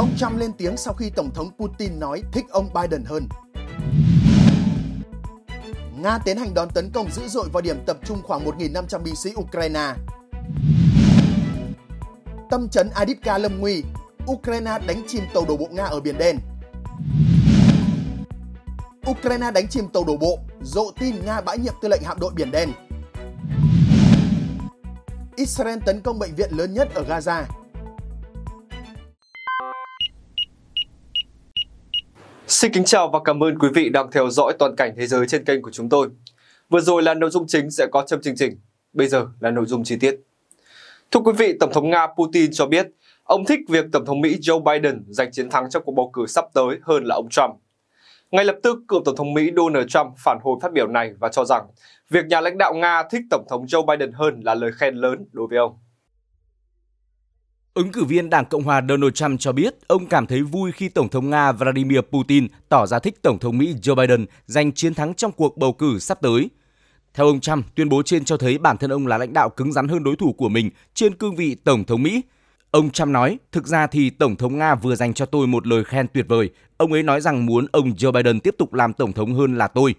Ông Trump lên tiếng sau khi Tổng thống Putin nói thích ông Biden hơn. Nga tiến hành đón tấn công dữ dội vào điểm tập trung khoảng 1.500 binh sĩ Ukraine. Tâm trấn Adipka lâm nguy, Ukraine đánh chìm tàu đổ bộ Nga ở Biển Đen. Ukraine đánh chìm tàu đổ bộ, rộ tin Nga bãi nhiệm tư lệnh hạm đội Biển Đen. Israel tấn công bệnh viện lớn nhất ở Gaza, Xin kính chào và cảm ơn quý vị đang theo dõi toàn cảnh thế giới trên kênh của chúng tôi. Vừa rồi là nội dung chính sẽ có trong chương trình, bây giờ là nội dung chi tiết. Thưa quý vị, Tổng thống Nga Putin cho biết ông thích việc Tổng thống Mỹ Joe Biden giành chiến thắng trong cuộc bầu cử sắp tới hơn là ông Trump. Ngay lập tức, cựu Tổng thống Mỹ Donald Trump phản hồi phát biểu này và cho rằng việc nhà lãnh đạo Nga thích Tổng thống Joe Biden hơn là lời khen lớn đối với ông. Ứng cử viên Đảng Cộng hòa Donald Trump cho biết ông cảm thấy vui khi Tổng thống Nga Vladimir Putin tỏ ra thích Tổng thống Mỹ Joe Biden giành chiến thắng trong cuộc bầu cử sắp tới. Theo ông Trump, tuyên bố trên cho thấy bản thân ông là lãnh đạo cứng rắn hơn đối thủ của mình trên cương vị Tổng thống Mỹ. Ông Trump nói, thực ra thì Tổng thống Nga vừa dành cho tôi một lời khen tuyệt vời. Ông ấy nói rằng muốn ông Joe Biden tiếp tục làm Tổng thống hơn là tôi.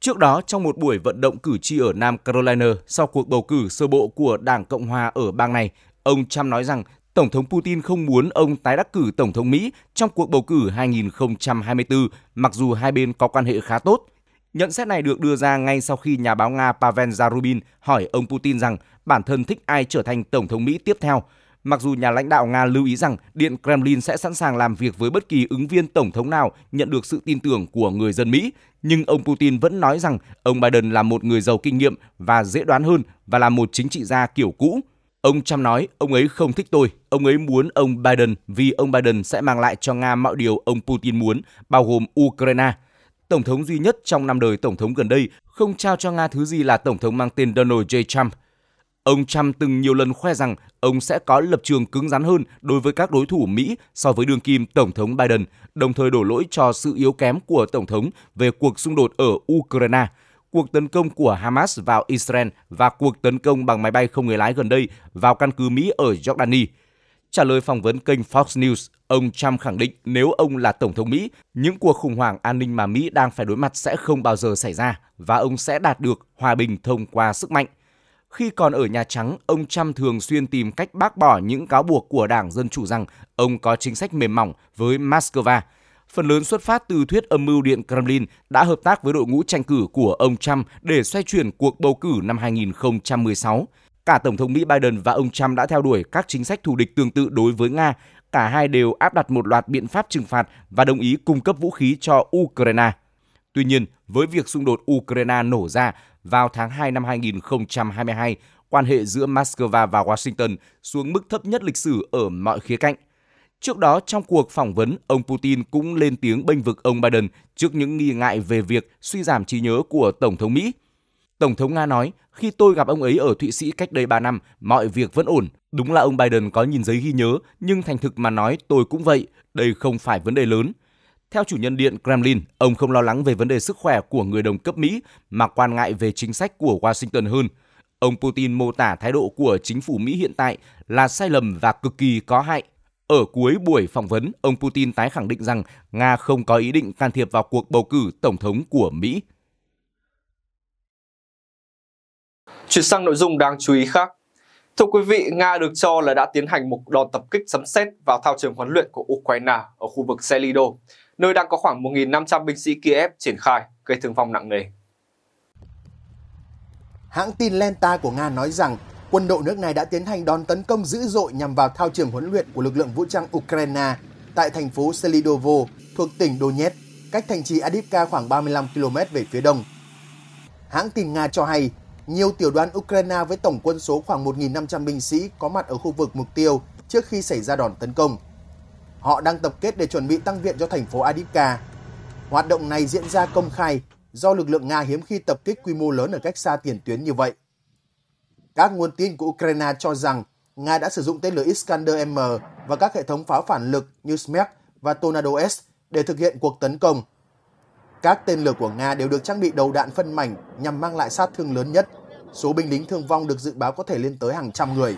Trước đó, trong một buổi vận động cử tri ở Nam Carolina sau cuộc bầu cử sơ bộ của Đảng Cộng Hòa ở bang này, ông Trump nói rằng Tổng thống Putin không muốn ông tái đắc cử Tổng thống Mỹ trong cuộc bầu cử 2024, mặc dù hai bên có quan hệ khá tốt. Nhận xét này được đưa ra ngay sau khi nhà báo Nga Pavel Zarubin hỏi ông Putin rằng bản thân thích ai trở thành Tổng thống Mỹ tiếp theo. Mặc dù nhà lãnh đạo Nga lưu ý rằng Điện Kremlin sẽ sẵn sàng làm việc với bất kỳ ứng viên Tổng thống nào nhận được sự tin tưởng của người dân Mỹ, nhưng ông Putin vẫn nói rằng ông Biden là một người giàu kinh nghiệm và dễ đoán hơn và là một chính trị gia kiểu cũ – Ông Trump nói ông ấy không thích tôi, ông ấy muốn ông Biden vì ông Biden sẽ mang lại cho Nga mọi điều ông Putin muốn, bao gồm Ukraine. Tổng thống duy nhất trong năm đời tổng thống gần đây không trao cho Nga thứ gì là tổng thống mang tên Donald J. Trump. Ông Trump từng nhiều lần khoe rằng ông sẽ có lập trường cứng rắn hơn đối với các đối thủ Mỹ so với đương kim Tổng thống Biden, đồng thời đổ lỗi cho sự yếu kém của Tổng thống về cuộc xung đột ở Ukraine – cuộc tấn công của Hamas vào Israel và cuộc tấn công bằng máy bay không người lái gần đây vào căn cứ Mỹ ở Jordani. Trả lời phỏng vấn kênh Fox News, ông Trump khẳng định nếu ông là Tổng thống Mỹ, những cuộc khủng hoảng an ninh mà Mỹ đang phải đối mặt sẽ không bao giờ xảy ra và ông sẽ đạt được hòa bình thông qua sức mạnh. Khi còn ở Nhà Trắng, ông Trump thường xuyên tìm cách bác bỏ những cáo buộc của Đảng Dân Chủ rằng ông có chính sách mềm mỏng với Moscow phần lớn xuất phát từ thuyết âm mưu Điện Kremlin đã hợp tác với đội ngũ tranh cử của ông Trump để xoay chuyển cuộc bầu cử năm 2016. Cả Tổng thống Mỹ Biden và ông Trump đã theo đuổi các chính sách thù địch tương tự đối với Nga. Cả hai đều áp đặt một loạt biện pháp trừng phạt và đồng ý cung cấp vũ khí cho Ukraine. Tuy nhiên, với việc xung đột Ukraine nổ ra vào tháng 2 năm 2022, quan hệ giữa Moscow và Washington xuống mức thấp nhất lịch sử ở mọi khía cạnh – Trước đó, trong cuộc phỏng vấn, ông Putin cũng lên tiếng bênh vực ông Biden trước những nghi ngại về việc suy giảm trí nhớ của Tổng thống Mỹ. Tổng thống Nga nói, khi tôi gặp ông ấy ở Thụy Sĩ cách đây 3 năm, mọi việc vẫn ổn. Đúng là ông Biden có nhìn giấy ghi nhớ, nhưng thành thực mà nói tôi cũng vậy, đây không phải vấn đề lớn. Theo chủ nhân điện Kremlin, ông không lo lắng về vấn đề sức khỏe của người đồng cấp Mỹ mà quan ngại về chính sách của Washington hơn. Ông Putin mô tả thái độ của chính phủ Mỹ hiện tại là sai lầm và cực kỳ có hại ở cuối buổi phỏng vấn, ông Putin tái khẳng định rằng Nga không có ý định can thiệp vào cuộc bầu cử tổng thống của Mỹ. Chuyển sang nội dung đáng chú ý khác. Thưa quý vị, Nga được cho là đã tiến hành một đòn tập kích sấm sét vào thao trường huấn luyện của Ukraine ở khu vực Selido, nơi đang có khoảng 1.500 binh sĩ Kiev triển khai, gây thương vong nặng nề. Hãng tin Lenta của Nga nói rằng quân đội nước này đã tiến hành đòn tấn công dữ dội nhằm vào thao trường huấn luyện của lực lượng vũ trang Ukraine tại thành phố Selidovo thuộc tỉnh Donetsk, cách thành trì Adivka khoảng 35 km về phía đông. Hãng tin Nga cho hay, nhiều tiểu đoàn Ukraine với tổng quân số khoảng 1.500 binh sĩ có mặt ở khu vực mục tiêu trước khi xảy ra đòn tấn công. Họ đang tập kết để chuẩn bị tăng viện cho thành phố Adivka. Hoạt động này diễn ra công khai do lực lượng Nga hiếm khi tập kích quy mô lớn ở cách xa tiền tuyến như vậy. Các nguồn tin của Ukraine cho rằng Nga đã sử dụng tên lửa Iskander-M và các hệ thống pháo phản lực như Smerch và Tornado S để thực hiện cuộc tấn công. Các tên lửa của Nga đều được trang bị đầu đạn phân mảnh nhằm mang lại sát thương lớn nhất. Số binh lính thương vong được dự báo có thể lên tới hàng trăm người.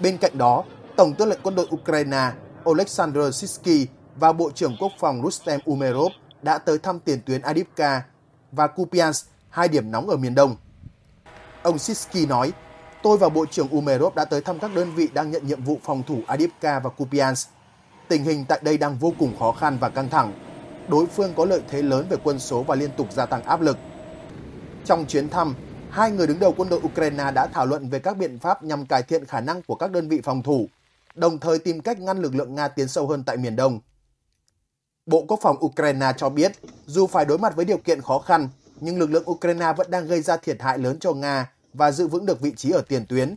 Bên cạnh đó, Tổng tư lệnh quân đội Ukraine Oleksandr Sisky và Bộ trưởng Quốc phòng Rustem Umerov đã tới thăm tiền tuyến Adivka và Kupiansk, hai điểm nóng ở miền đông. Ông Sisky nói, Tôi và Bộ trưởng Umerov đã tới thăm các đơn vị đang nhận nhiệm vụ phòng thủ Adipka và Kupiansk. Tình hình tại đây đang vô cùng khó khăn và căng thẳng. Đối phương có lợi thế lớn về quân số và liên tục gia tăng áp lực. Trong chuyến thăm, hai người đứng đầu quân đội Ukraine đã thảo luận về các biện pháp nhằm cải thiện khả năng của các đơn vị phòng thủ, đồng thời tìm cách ngăn lực lượng Nga tiến sâu hơn tại miền Đông. Bộ Quốc phòng Ukraine cho biết, dù phải đối mặt với điều kiện khó khăn, nhưng lực lượng Ukraine vẫn đang gây ra thiệt hại lớn cho Nga và giữ vững được vị trí ở tiền tuyến.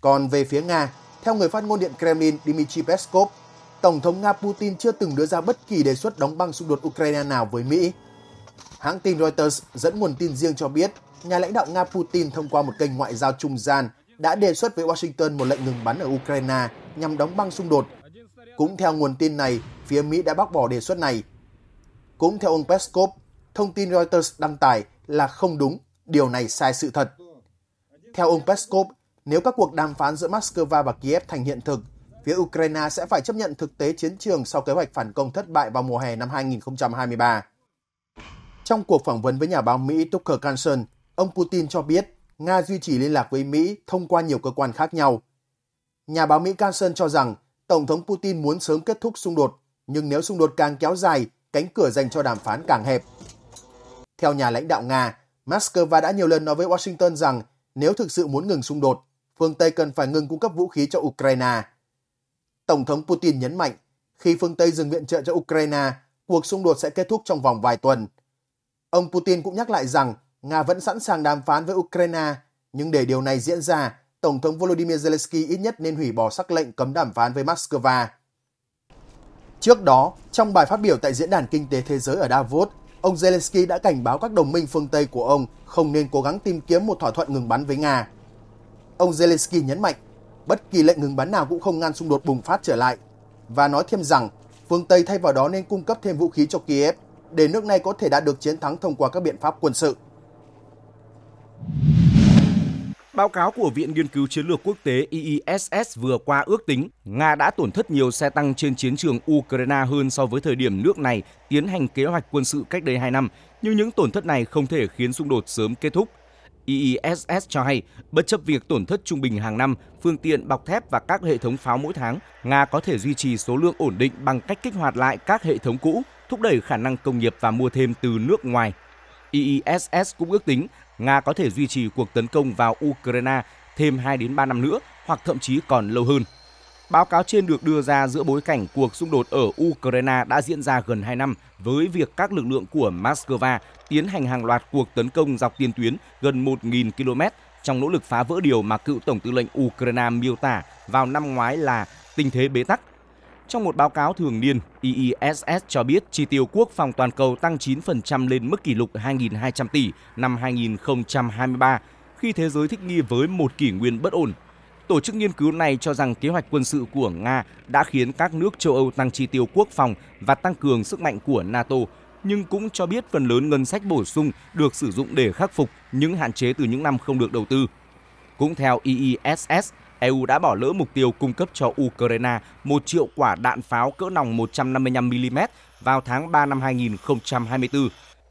Còn về phía Nga, theo người phát ngôn Điện Kremlin Dmitry Peskov, Tổng thống Nga Putin chưa từng đưa ra bất kỳ đề xuất đóng băng xung đột Ukraine nào với Mỹ. Hãng tin Reuters dẫn nguồn tin riêng cho biết, nhà lãnh đạo Nga Putin thông qua một kênh ngoại giao trung gian đã đề xuất với Washington một lệnh ngừng bắn ở Ukraine nhằm đóng băng xung đột. Cũng theo nguồn tin này, phía Mỹ đã bác bỏ đề xuất này. Cũng theo ông Peskov, thông tin Reuters đăng tải là không đúng điều này sai sự thật. Theo ông Peskov, nếu các cuộc đàm phán giữa Moscow và Kiev thành hiện thực, phía Ukraine sẽ phải chấp nhận thực tế chiến trường sau kế hoạch phản công thất bại vào mùa hè năm 2023. Trong cuộc phỏng vấn với nhà báo Mỹ Tucker Carlson, ông Putin cho biết Nga duy trì liên lạc với Mỹ thông qua nhiều cơ quan khác nhau. Nhà báo Mỹ Carlson cho rằng Tổng thống Putin muốn sớm kết thúc xung đột, nhưng nếu xung đột càng kéo dài, cánh cửa dành cho đàm phán càng hẹp. Theo nhà lãnh đạo Nga, Moscow đã nhiều lần nói với Washington rằng nếu thực sự muốn ngừng xung đột, phương Tây cần phải ngừng cung cấp vũ khí cho Ukraine. Tổng thống Putin nhấn mạnh, khi phương Tây dừng viện trợ cho Ukraine, cuộc xung đột sẽ kết thúc trong vòng vài tuần. Ông Putin cũng nhắc lại rằng Nga vẫn sẵn sàng đàm phán với Ukraine, nhưng để điều này diễn ra, Tổng thống Volodymyr Zelensky ít nhất nên hủy bỏ sắc lệnh cấm đàm phán với Moscow. Trước đó, trong bài phát biểu tại Diễn đàn Kinh tế Thế giới ở Davos, ông Zelensky đã cảnh báo các đồng minh phương Tây của ông không nên cố gắng tìm kiếm một thỏa thuận ngừng bắn với Nga. Ông Zelensky nhấn mạnh, bất kỳ lệnh ngừng bắn nào cũng không ngăn xung đột bùng phát trở lại, và nói thêm rằng phương Tây thay vào đó nên cung cấp thêm vũ khí cho Kiev để nước này có thể đạt được chiến thắng thông qua các biện pháp quân sự. Báo cáo của Viện Nghiên cứu Chiến lược Quốc tế IISS vừa qua ước tính Nga đã tổn thất nhiều xe tăng trên chiến trường Ukraine hơn so với thời điểm nước này tiến hành kế hoạch quân sự cách đây 2 năm, nhưng những tổn thất này không thể khiến xung đột sớm kết thúc. IISS cho hay, bất chấp việc tổn thất trung bình hàng năm, phương tiện bọc thép và các hệ thống pháo mỗi tháng, Nga có thể duy trì số lượng ổn định bằng cách kích hoạt lại các hệ thống cũ, thúc đẩy khả năng công nghiệp và mua thêm từ nước ngoài. IISS cũng ước tính Nga có thể duy trì cuộc tấn công vào Ukraine thêm 2 đến 3 năm nữa hoặc thậm chí còn lâu hơn. Báo cáo trên được đưa ra giữa bối cảnh cuộc xung đột ở Ukraine đã diễn ra gần 2 năm với việc các lực lượng của Moscow tiến hành hàng loạt cuộc tấn công dọc tiền tuyến gần 1.000 km trong nỗ lực phá vỡ điều mà cựu Tổng tư lệnh Ukraine miêu tả vào năm ngoái là tình thế bế tắc trong một báo cáo thường niên, IISS e cho biết chi tiêu quốc phòng toàn cầu tăng 9% lên mức kỷ lục 2.200 tỷ năm 2023 khi thế giới thích nghi với một kỷ nguyên bất ổn. Tổ chức nghiên cứu này cho rằng kế hoạch quân sự của Nga đã khiến các nước châu Âu tăng chi tiêu quốc phòng và tăng cường sức mạnh của NATO, nhưng cũng cho biết phần lớn ngân sách bổ sung được sử dụng để khắc phục những hạn chế từ những năm không được đầu tư. Cũng theo IISS, e EU đã bỏ lỡ mục tiêu cung cấp cho Ukraine 1 triệu quả đạn pháo cỡ nòng 155mm vào tháng 3 năm 2024.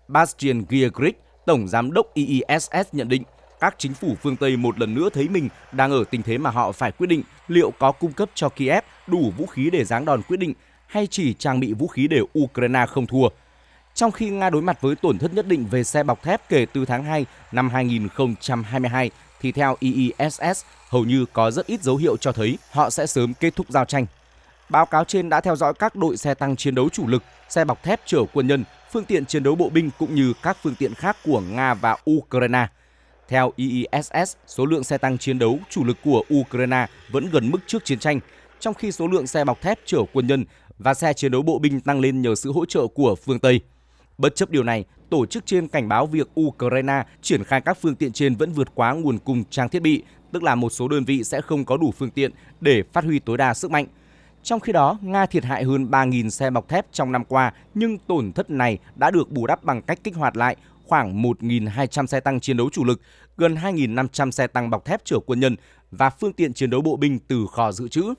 Bastian Giergrich, Tổng Giám đốc IISS nhận định, các chính phủ phương Tây một lần nữa thấy mình đang ở tình thế mà họ phải quyết định liệu có cung cấp cho Kiev đủ vũ khí để giáng đòn quyết định hay chỉ trang bị vũ khí để Ukraine không thua. Trong khi Nga đối mặt với tổn thất nhất định về xe bọc thép kể từ tháng 2 năm 2022, thì theo IISS e e hầu như có rất ít dấu hiệu cho thấy họ sẽ sớm kết thúc giao tranh. Báo cáo trên đã theo dõi các đội xe tăng chiến đấu chủ lực, xe bọc thép chở quân nhân, phương tiện chiến đấu bộ binh cũng như các phương tiện khác của Nga và Ukraine. Theo IISS, e số lượng xe tăng chiến đấu chủ lực của Ukraine vẫn gần mức trước chiến tranh, trong khi số lượng xe bọc thép chở quân nhân và xe chiến đấu bộ binh tăng lên nhờ sự hỗ trợ của phương Tây. Bất chấp điều này, tổ chức trên cảnh báo việc Ukraine triển khai các phương tiện trên vẫn vượt quá nguồn cung trang thiết bị, tức là một số đơn vị sẽ không có đủ phương tiện để phát huy tối đa sức mạnh. Trong khi đó, Nga thiệt hại hơn 3.000 xe bọc thép trong năm qua, nhưng tổn thất này đã được bù đắp bằng cách kích hoạt lại khoảng 1.200 xe tăng chiến đấu chủ lực, gần 2.500 xe tăng bọc thép chở quân nhân và phương tiện chiến đấu bộ binh từ kho dự trữ.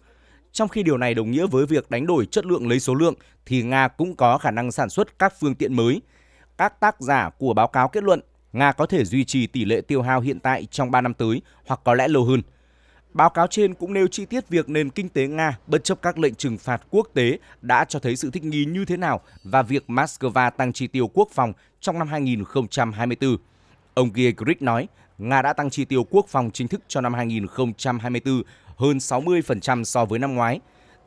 Trong khi điều này đồng nghĩa với việc đánh đổi chất lượng lấy số lượng, thì Nga cũng có khả năng sản xuất các phương tiện mới – các tác giả của báo cáo kết luận Nga có thể duy trì tỷ lệ tiêu hao hiện tại trong 3 năm tới hoặc có lẽ lâu hơn. Báo cáo trên cũng nêu chi tiết việc nền kinh tế Nga bất chấp các lệnh trừng phạt quốc tế đã cho thấy sự thích nghi như thế nào và việc Moscow tăng chi tiêu quốc phòng trong năm 2024. Ông Giergrich nói, Nga đã tăng chi tiêu quốc phòng chính thức cho năm 2024 hơn 60% so với năm ngoái.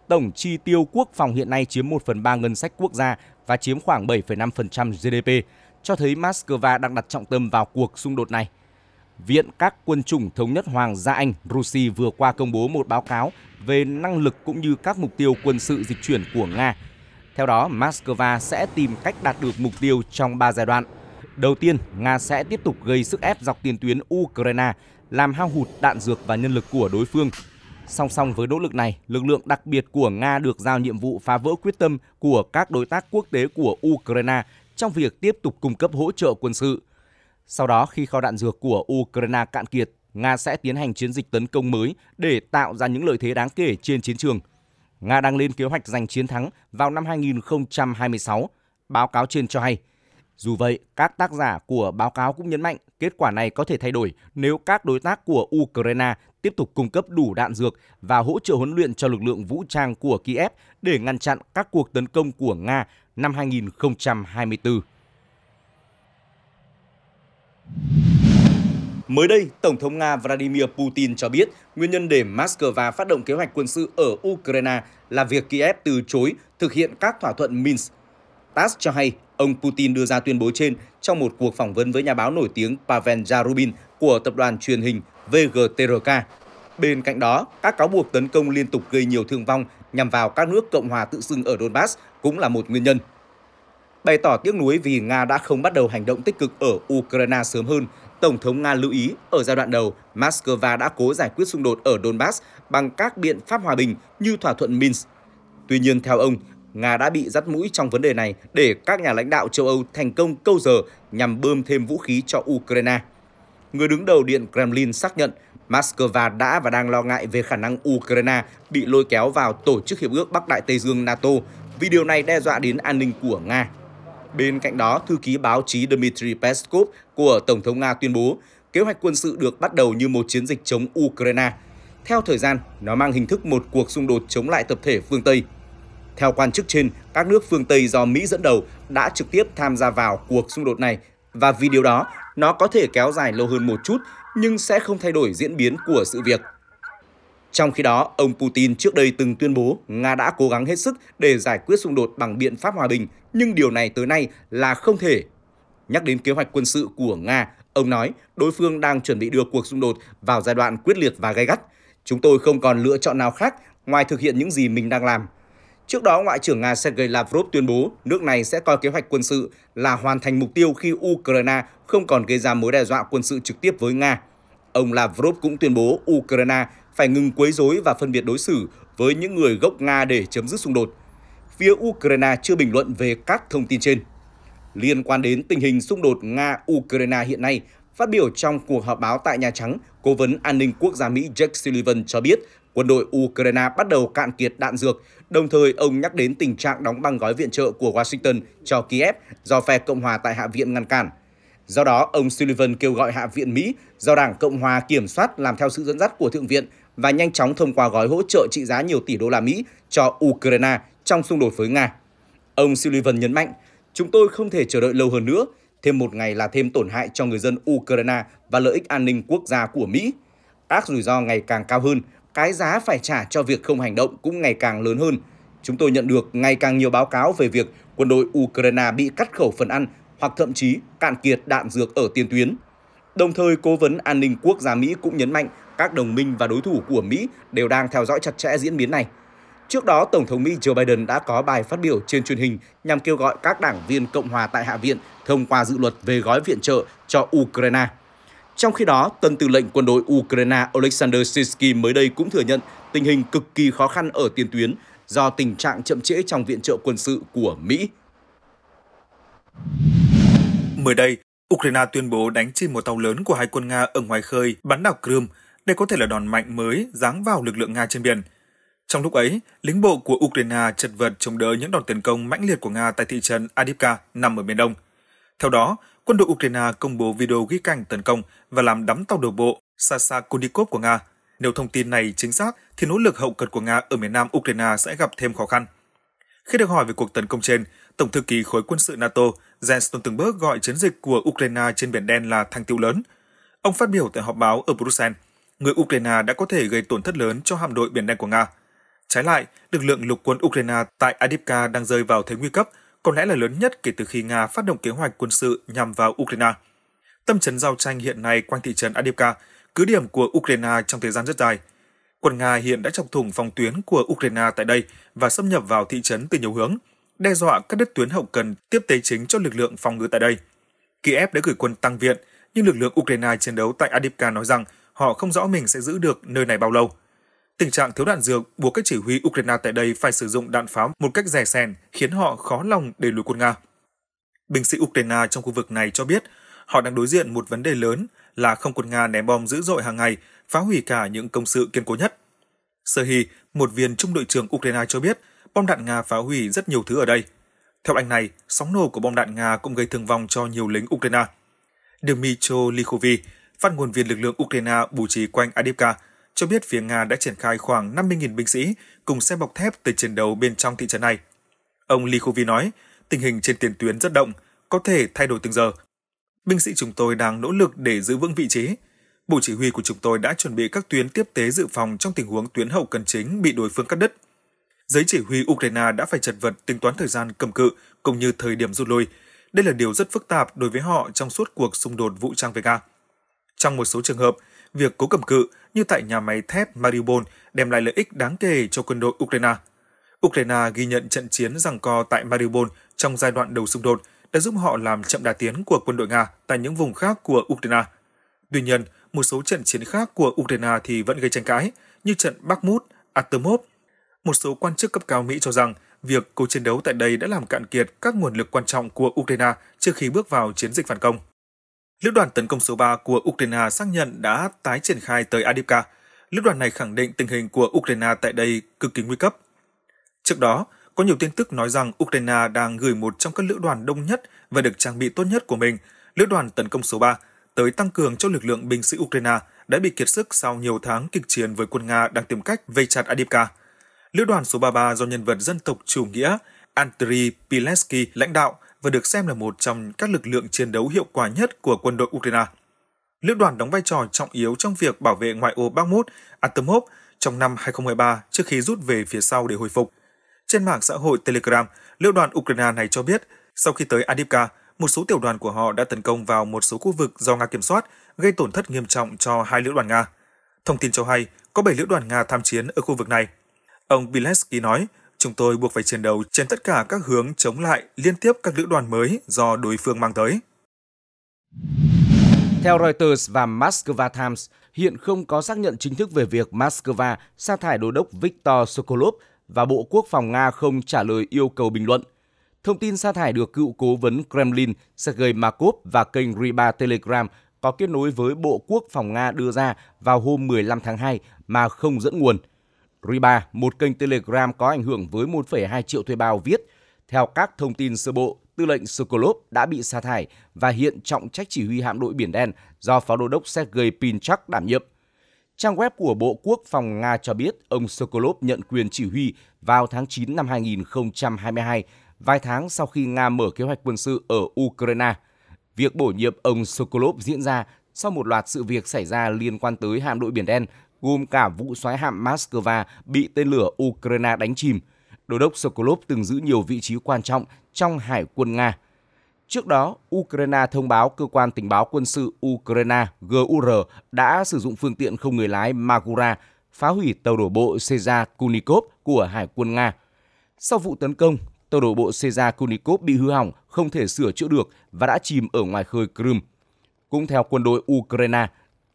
Tổng chi tiêu quốc phòng hiện nay chiếm 1 phần 3 ngân sách quốc gia và chiếm khoảng 7,5% GDP, cho thấy Moscow đang đặt trọng tâm vào cuộc xung đột này. Viện các quân chủng thống nhất Hoàng gia Anh, Russia vừa qua công bố một báo cáo về năng lực cũng như các mục tiêu quân sự dịch chuyển của Nga. Theo đó, Moscow sẽ tìm cách đạt được mục tiêu trong 3 giai đoạn. Đầu tiên, Nga sẽ tiếp tục gây sức ép dọc tiền tuyến Ukraine, làm hao hụt đạn dược và nhân lực của đối phương Song song với nỗ lực này, lực lượng đặc biệt của Nga được giao nhiệm vụ phá vỡ quyết tâm của các đối tác quốc tế của Ukraine trong việc tiếp tục cung cấp hỗ trợ quân sự. Sau đó, khi kho đạn dược của Ukraine cạn kiệt, Nga sẽ tiến hành chiến dịch tấn công mới để tạo ra những lợi thế đáng kể trên chiến trường. Nga đang lên kế hoạch giành chiến thắng vào năm 2026, báo cáo trên cho hay. Dù vậy, các tác giả của báo cáo cũng nhấn mạnh kết quả này có thể thay đổi nếu các đối tác của Ukraine tiếp tục cung cấp đủ đạn dược và hỗ trợ huấn luyện cho lực lượng vũ trang của Kiev để ngăn chặn các cuộc tấn công của Nga năm 2024. Mới đây, Tổng thống Nga Vladimir Putin cho biết nguyên nhân để Moscow phát động kế hoạch quân sự ở Ukraine là việc Kiev từ chối thực hiện các thỏa thuận Minsk. TASS cho hay ông Putin đưa ra tuyên bố trên trong một cuộc phỏng vấn với nhà báo nổi tiếng Pavel Jarubin của tập đoàn truyền hình VGTRK. Bên cạnh đó, các cáo buộc tấn công liên tục gây nhiều thương vong nhằm vào các nước Cộng hòa tự xưng ở Donbass cũng là một nguyên nhân. Bày tỏ tiếc nuối vì Nga đã không bắt đầu hành động tích cực ở Ukraine sớm hơn, Tổng thống Nga lưu ý ở giai đoạn đầu, Moscow đã cố giải quyết xung đột ở Donbass bằng các biện pháp hòa bình như thỏa thuận Minsk. Tuy nhiên, theo ông, Nga đã bị dắt mũi trong vấn đề này để các nhà lãnh đạo châu Âu thành công câu giờ nhằm bơm thêm vũ khí cho Ukraine người đứng đầu Điện Kremlin xác nhận Moscow đã và đang lo ngại về khả năng Ukraine bị lôi kéo vào Tổ chức Hiệp ước Bắc Đại Tây Dương NATO vì điều này đe dọa đến an ninh của Nga. Bên cạnh đó, thư ký báo chí Dmitry Peskov của Tổng thống Nga tuyên bố kế hoạch quân sự được bắt đầu như một chiến dịch chống Ukraine. Theo thời gian, nó mang hình thức một cuộc xung đột chống lại tập thể phương Tây. Theo quan chức trên, các nước phương Tây do Mỹ dẫn đầu đã trực tiếp tham gia vào cuộc xung đột này và vì điều đó nó có thể kéo dài lâu hơn một chút nhưng sẽ không thay đổi diễn biến của sự việc. Trong khi đó, ông Putin trước đây từng tuyên bố Nga đã cố gắng hết sức để giải quyết xung đột bằng biện pháp hòa bình, nhưng điều này tới nay là không thể. Nhắc đến kế hoạch quân sự của Nga, ông nói đối phương đang chuẩn bị đưa cuộc xung đột vào giai đoạn quyết liệt và gay gắt. Chúng tôi không còn lựa chọn nào khác ngoài thực hiện những gì mình đang làm. Trước đó, Ngoại trưởng Nga Sergei Lavrov tuyên bố nước này sẽ coi kế hoạch quân sự là hoàn thành mục tiêu khi Ukraine không còn gây ra mối đe dọa quân sự trực tiếp với Nga. Ông Lavrov cũng tuyên bố Ukraine phải ngừng quấy rối và phân biệt đối xử với những người gốc Nga để chấm dứt xung đột. Phía Ukraine chưa bình luận về các thông tin trên. Liên quan đến tình hình xung đột Nga-Ukraine hiện nay, phát biểu trong cuộc họp báo tại Nhà Trắng, Cố vấn An ninh Quốc gia Mỹ Jack Sullivan cho biết quân đội Ukraine bắt đầu cạn kiệt đạn dược, đồng thời ông nhắc đến tình trạng đóng băng gói viện trợ của Washington cho Kiev do phe Cộng hòa tại Hạ viện ngăn cản. Do đó, ông Sullivan kêu gọi Hạ viện Mỹ do Đảng Cộng hòa kiểm soát làm theo sự dẫn dắt của Thượng viện và nhanh chóng thông qua gói hỗ trợ trị giá nhiều tỷ đô la Mỹ cho Ukraine trong xung đột với Nga. Ông Sullivan nhấn mạnh, chúng tôi không thể chờ đợi lâu hơn nữa, thêm một ngày là thêm tổn hại cho người dân Ukraine và lợi ích an ninh quốc gia của Mỹ. Các rủi ro ngày càng cao hơn, cái giá phải trả cho việc không hành động cũng ngày càng lớn hơn. Chúng tôi nhận được ngày càng nhiều báo cáo về việc quân đội Ukraine bị cắt khẩu phần ăn hoặc thậm chí cạn kiệt đạn dược ở tiền tuyến. Đồng thời, Cố vấn An ninh Quốc gia Mỹ cũng nhấn mạnh các đồng minh và đối thủ của Mỹ đều đang theo dõi chặt chẽ diễn biến này. Trước đó, Tổng thống Mỹ Joe Biden đã có bài phát biểu trên truyền hình nhằm kêu gọi các đảng viên Cộng hòa tại Hạ viện thông qua dự luật về gói viện trợ cho Ukraine. Trong khi đó, tân tư lệnh quân đội Ukraine Oleksandr Sisky mới đây cũng thừa nhận tình hình cực kỳ khó khăn ở tiền tuyến do tình trạng chậm trễ trong viện trợ quân sự của Mỹ. Mới đây, Ukraine tuyên bố đánh chìm một tàu lớn của hải quân Nga ở ngoài khơi bán đảo Crimea. Đây có thể là đòn mạnh mới giáng vào lực lượng Nga trên biển. Trong lúc ấy, lính bộ của Ukraine chật vật chống đỡ những đòn tấn công mãnh liệt của Nga tại thị trấn Adivka nằm ở miền đông. Theo đó, quân đội Ukraine công bố video ghi cảnh tấn công và làm đắm tàu đổ bộ Sasakunikov của Nga. Nếu thông tin này chính xác, thì nỗ lực hậu cần của Nga ở miền nam Ukraine sẽ gặp thêm khó khăn. Khi được hỏi về cuộc tấn công trên, Tổng thư ký khối quân sự NATO Jens Stoltenberg gọi chiến dịch của Ukraine trên Biển Đen là thành tiệu lớn. Ông phát biểu tại họp báo ở Bruxelles, người Ukraine đã có thể gây tổn thất lớn cho hạm đội Biển Đen của Nga. Trái lại, lực lượng lục quân Ukraine tại Adipka đang rơi vào thế nguy cấp, có lẽ là lớn nhất kể từ khi Nga phát động kế hoạch quân sự nhằm vào Ukraine. Tâm trấn giao tranh hiện nay quanh thị trấn Adipka, cứ điểm của Ukraine trong thời gian rất dài. Quân Nga hiện đã chọc thủng phòng tuyến của Ukraine tại đây và xâm nhập vào thị trấn từ nhiều hướng – đe dọa các đất tuyến hậu cần tiếp tế chính cho lực lượng phòng ngự tại đây. Kiev đã gửi quân tăng viện, nhưng lực lượng Ukraine chiến đấu tại Adipka nói rằng họ không rõ mình sẽ giữ được nơi này bao lâu. Tình trạng thiếu đạn dược buộc các chỉ huy Ukraine tại đây phải sử dụng đạn pháo một cách rẻ sèn, khiến họ khó lòng để lùi quân Nga. Binh sĩ Ukraine trong khu vực này cho biết họ đang đối diện một vấn đề lớn là không quân Nga ném bom dữ dội hàng ngày, phá hủy cả những công sự kiên cố nhất. Sơ Serhi, một viên trung đội trưởng Ukraine cho biết bom đạn Nga phá hủy rất nhiều thứ ở đây. Theo anh này, sóng nổ của bom đạn Nga cũng gây thương vong cho nhiều lính Ukraine. Dmitro Likhovi, phát ngôn viên lực lượng Ukraine bù trí quanh Adivka, cho biết phía Nga đã triển khai khoảng 50.000 binh sĩ cùng xe bọc thép từ chiến đấu bên trong thị trấn này. Ông Likhovi nói, tình hình trên tiền tuyến rất động, có thể thay đổi từng giờ. Binh sĩ chúng tôi đang nỗ lực để giữ vững vị trí. Bộ chỉ huy của chúng tôi đã chuẩn bị các tuyến tiếp tế dự phòng trong tình huống tuyến hậu cần chính bị đối phương cắt đứt giới chỉ huy Ukraine đã phải chật vật tính toán thời gian cầm cự cũng như thời điểm rút lui. Đây là điều rất phức tạp đối với họ trong suốt cuộc xung đột vũ trang với Nga. Trong một số trường hợp, việc cố cầm cự như tại nhà máy thép Mariupol đem lại lợi ích đáng kể cho quân đội Ukraine. Ukraine ghi nhận trận chiến giằng co tại Mariupol trong giai đoạn đầu xung đột đã giúp họ làm chậm đà tiến của quân đội Nga tại những vùng khác của Ukraine. Tuy nhiên, một số trận chiến khác của Ukraine thì vẫn gây tranh cãi, như trận Bakhmut, Artemov một số quan chức cấp cao Mỹ cho rằng việc cuộc chiến đấu tại đây đã làm cạn kiệt các nguồn lực quan trọng của Ukraine trước khi bước vào chiến dịch phản công. Lữ đoàn tấn công số 3 của Ukraine xác nhận đã tái triển khai tới Adivka. Lữ đoàn này khẳng định tình hình của Ukraine tại đây cực kỳ nguy cấp. Trước đó, có nhiều tin tức nói rằng Ukraine đang gửi một trong các lữ đoàn đông nhất và được trang bị tốt nhất của mình, lữ đoàn tấn công số 3, tới tăng cường cho lực lượng binh sĩ Ukraine đã bị kiệt sức sau nhiều tháng kịch chiến với quân Nga đang tìm cách vây chặt Adivka – Lữ đoàn số 33 do nhân vật dân tộc chủ nghĩa Andriy Pileski lãnh đạo và được xem là một trong các lực lượng chiến đấu hiệu quả nhất của quân đội Ukraine. Lữ đoàn đóng vai trò trọng yếu trong việc bảo vệ ngoại ô Bakhmut, Atomov trong năm 2023 trước khi rút về phía sau để hồi phục. Trên mạng xã hội Telegram, lữ đoàn Ukraine này cho biết, sau khi tới Adivka, một số tiểu đoàn của họ đã tấn công vào một số khu vực do Nga kiểm soát, gây tổn thất nghiêm trọng cho hai lữ đoàn Nga. Thông tin cho hay, có 7 lữ đoàn Nga tham chiến ở khu vực này – Ông Bilesky nói, chúng tôi buộc phải chiến đấu trên tất cả các hướng chống lại liên tiếp các lữ đoàn mới do đối phương mang tới. Theo Reuters và Moscow Times, hiện không có xác nhận chính thức về việc Moscow sa thải đô đốc Viktor Sokolov và Bộ Quốc phòng Nga không trả lời yêu cầu bình luận. Thông tin sa thải được cựu cố vấn Kremlin Sergei Markov và kênh Riba Telegram có kết nối với Bộ Quốc phòng Nga đưa ra vào hôm 15 tháng 2 mà không dẫn nguồn – Riba, một kênh Telegram có ảnh hưởng với 1,2 triệu thuê bao viết, theo các thông tin sơ bộ, tư lệnh Sokolov đã bị sa thải và hiện trọng trách chỉ huy hạm đội Biển Đen do pháo đô đốc Sergei Pinchak đảm nhiệm. Trang web của Bộ Quốc phòng Nga cho biết ông Sokolov nhận quyền chỉ huy vào tháng 9 năm 2022, vài tháng sau khi Nga mở kế hoạch quân sự ở Ukraine. Việc bổ nhiệm ông Sokolov diễn ra sau một loạt sự việc xảy ra liên quan tới hạm đội Biển Đen gồm cả vụ xoáy hạm Moscow bị tên lửa Ukraine đánh chìm. Đô đốc Sokolov từng giữ nhiều vị trí quan trọng trong hải quân Nga. Trước đó, Ukraine thông báo cơ quan tình báo quân sự Ukraine GUR đã sử dụng phương tiện không người lái Magura phá hủy tàu đổ bộ Caesar Kunikov của Hải quân Nga. Sau vụ tấn công, tàu đổ bộ Caesar Kunikov bị hư hỏng, không thể sửa chữa được và đã chìm ở ngoài khơi Crimea. Cũng theo quân đội Ukraine,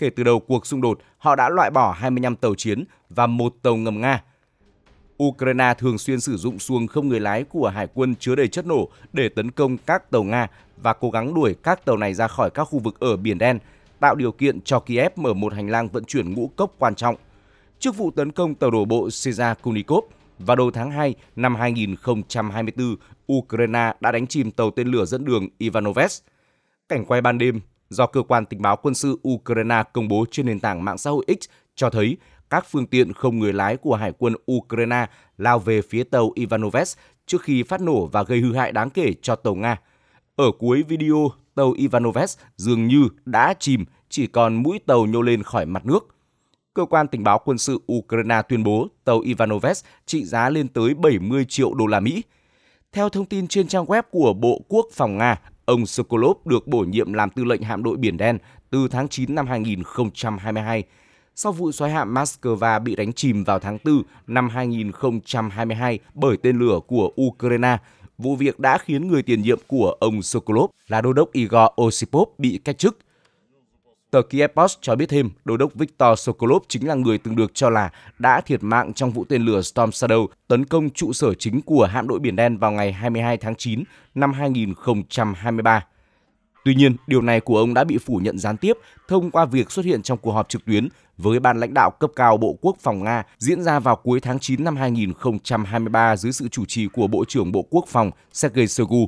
kể từ đầu cuộc xung đột, họ đã loại bỏ 25 tàu chiến và một tàu ngầm Nga. Ukraine thường xuyên sử dụng xuồng không người lái của hải quân chứa đầy chất nổ để tấn công các tàu Nga và cố gắng đuổi các tàu này ra khỏi các khu vực ở Biển Đen, tạo điều kiện cho Kiev mở một hành lang vận chuyển ngũ cốc quan trọng. Trước vụ tấn công tàu đổ bộ Caesar Kunikov vào đầu tháng 2 năm 2024, Ukraine đã đánh chìm tàu tên lửa dẫn đường Ivanovets. Cảnh quay ban đêm do cơ quan tình báo quân sự Ukraine công bố trên nền tảng mạng xã hội X cho thấy các phương tiện không người lái của Hải quân Ukraine lao về phía tàu Ivanovets trước khi phát nổ và gây hư hại đáng kể cho tàu Nga. Ở cuối video, tàu Ivanovets dường như đã chìm, chỉ còn mũi tàu nhô lên khỏi mặt nước. Cơ quan tình báo quân sự Ukraine tuyên bố tàu Ivanovets trị giá lên tới 70 triệu đô la Mỹ. Theo thông tin trên trang web của Bộ Quốc phòng Nga, Ông Sokolov được bổ nhiệm làm tư lệnh hạm đội Biển Đen từ tháng 9 năm 2022, sau vụ xoáy hạm Moscow bị đánh chìm vào tháng 4 năm 2022 bởi tên lửa của Ukraine. Vụ việc đã khiến người tiền nhiệm của ông Sokolov là đô đốc Igor Osipov bị cách chức. Tờ Kiev Post cho biết thêm, đô đốc Viktor Sokolov chính là người từng được cho là đã thiệt mạng trong vụ tên lửa Storm Shadow tấn công trụ sở chính của hạm đội Biển Đen vào ngày 22 tháng 9 năm 2023. Tuy nhiên, điều này của ông đã bị phủ nhận gián tiếp thông qua việc xuất hiện trong cuộc họp trực tuyến với ban lãnh đạo cấp cao Bộ Quốc phòng Nga diễn ra vào cuối tháng 9 năm 2023 dưới sự chủ trì của Bộ trưởng Bộ Quốc phòng Sergei Shoigu.